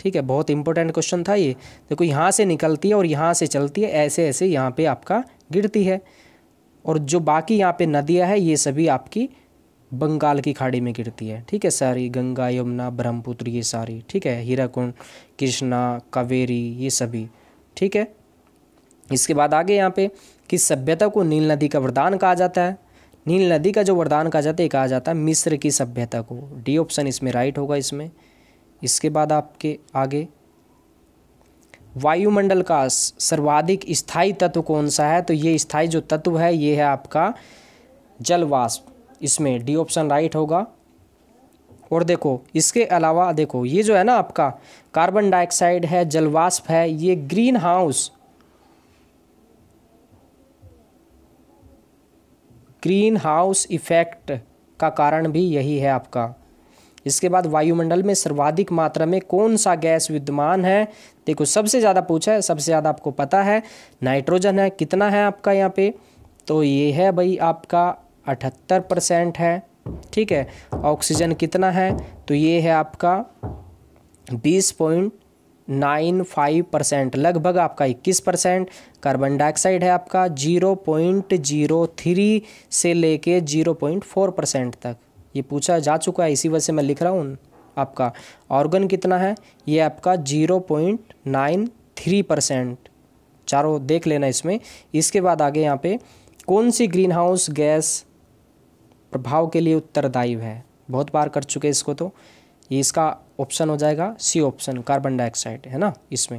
ठीक है बहुत इंपॉर्टेंट क्वेश्चन था ये देखो यहाँ से निकलती है और यहाँ से चलती है ऐसे ऐसे यहाँ पे आपका गिरती है और जो बाकी यहाँ पे नदियाँ हैं ये सभी आपकी बंगाल की खाड़ी में गिरती है ठीक है सारी गंगा यमुना ब्रह्मपुत्र ये सारी ठीक है हीराकुंड कृष्णा कावेरी ये सभी ठीक है इसके बाद आगे यहाँ पे कि सभ्यता को नील नदी का वरदान कहा जाता है नील नदी का जो वरदान कहा जाता है कहा जाता है मिस्र की सभ्यता को डी ऑप्शन इसमें राइट होगा इसमें इसके बाद आपके आगे वायुमंडल का सर्वाधिक स्थायी तत्व कौन सा है तो ये स्थायी जो तत्व है ये है आपका जलवाष्प इसमें डी ऑप्शन राइट होगा और देखो इसके अलावा देखो ये जो है ना आपका कार्बन डाइऑक्साइड है जलवाष्प है ये greenhouse greenhouse effect का कारण भी यही है आपका इसके बाद वायुमंडल में सर्वाधिक मात्रा में कौन सा गैस विद्यमान है देखो सबसे ज़्यादा पूछा है सबसे ज़्यादा आपको पता है नाइट्रोजन है कितना है आपका यहाँ पे तो ये है भाई आपका अठहत्तर परसेंट है ठीक है ऑक्सीजन कितना है तो ये है आपका बीस पॉइंट नाइन फाइव परसेंट लगभग आपका इक्कीस परसेंट कार्बन डाइऑक्साइड है आपका जीरो पॉइंट जीरो थ्री से लेके जीरो पॉइंट फोर परसेंट तक ये पूछा जा चुका है इसी वजह से मैं लिख रहा हूँ आपका ऑर्गन कितना है ये आपका zero point nine three percent चारों देख लेना इसमें इसके बाद आगे यहाँ पे कौन सी ग्रीन हाउस गैस प्रभाव के लिए उत्तरदायी है बहुत बार कर चुके इसको तो ये इसका ऑप्शन हो जाएगा सी ऑप्शन कार्बन डाइऑक्साइड है ना इसमें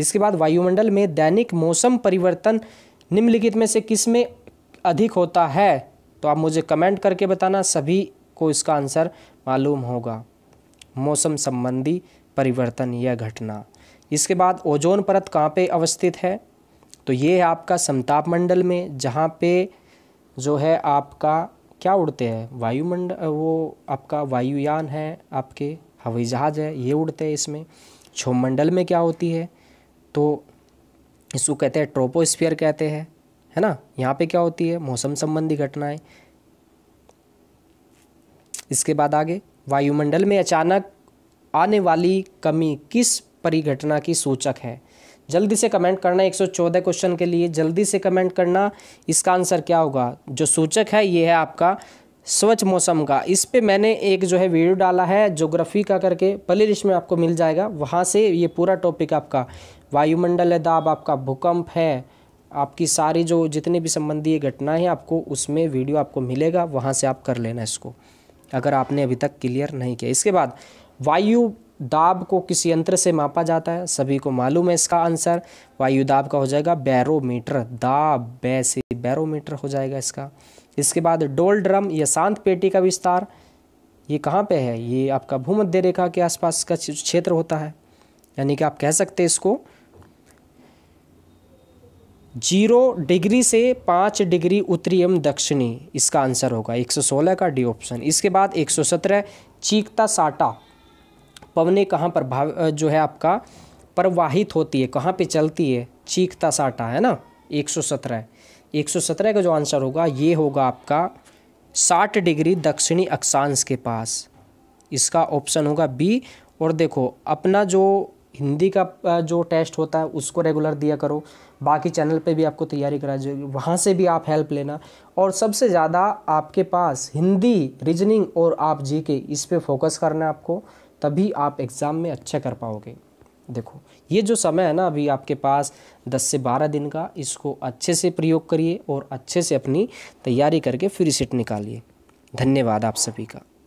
इसके बाद वायुमंडल में दैनिक मौसम परिवर्तन निम्नलिखित में से किस में अधिक होता है तो आप मुझे कमेंट करके बताना सभी को इसका आंसर मालूम होगा मौसम संबंधी परिवर्तन यह घटना इसके बाद ओजोन परत कहाँ पे अवस्थित है तो ये है आपका समताप मंडल में जहाँ पे जो है आपका क्या उड़ते हैं वायुमंडल वो आपका वायुयान है आपके हवाई जहाज़ है ये उड़ते हैं इसमें छोमंडल में क्या होती है तो इसको कहते हैं ट्रोपोस्फियर कहते हैं है ना यहाँ पे क्या होती है मौसम संबंधी घटनाएं इसके बाद आगे वायुमंडल में अचानक आने वाली कमी किस परिघटना की सूचक है जल्दी से कमेंट करना 114 क्वेश्चन के लिए जल्दी से कमेंट करना इसका आंसर क्या होगा जो सूचक है ये है आपका स्वच्छ मौसम का इस पर मैंने एक जो है वीडियो डाला है जोग्राफी का करके प्ले में आपको मिल जाएगा वहाँ से ये पूरा टॉपिक आपका वायुमंडल है दाब आपका भूकंप है आपकी सारी जो जितनी भी संबंधी घटनाएं हैं आपको उसमें वीडियो आपको मिलेगा वहाँ से आप कर लेना इसको अगर आपने अभी तक क्लियर नहीं किया इसके बाद वायु दाब को किस यंत्र से मापा जाता है सभी को मालूम है इसका आंसर वायु दाब का हो जाएगा बैरोमीटर दाब बैसे से बैरोमीटर हो जाएगा इसका इसके बाद डोल ड्रम या शांत पेटी का विस्तार ये कहाँ पे है ये आपका भूमध्य रेखा के आसपास का क्षेत्र होता है यानी कि आप कह सकते हैं इसको जीरो डिग्री से पाँच डिग्री उत्तरी एवं दक्षिणी इसका आंसर होगा 116 का डी ऑप्शन इसके बाद 117 चीकता साटा पवने कहाँ पर भाव जो है आपका प्रवाहित होती है कहाँ पे चलती है चीखता साटा है ना एक सौ सत्रह एक सौ सत्रह का जो आंसर होगा ये होगा आपका साठ डिग्री दक्षिणी अक्षांश के पास इसका ऑप्शन होगा बी और देखो अपना जो हिंदी का जो टेस्ट होता है उसको रेगुलर दिया करो बाकी चैनल पे भी आपको तैयारी करा जाएगी वहाँ से भी आप हेल्प लेना और सबसे ज़्यादा आपके पास हिंदी रीजनिंग और आप जी के इस पर फोकस करना है आपको तभी आप एग्ज़ाम में अच्छा कर पाओगे देखो ये जो समय है ना अभी आपके पास 10 से 12 दिन का इसको अच्छे से प्रयोग करिए और अच्छे से अपनी तैयारी करके फिर सीट निकालिए धन्यवाद आप सभी का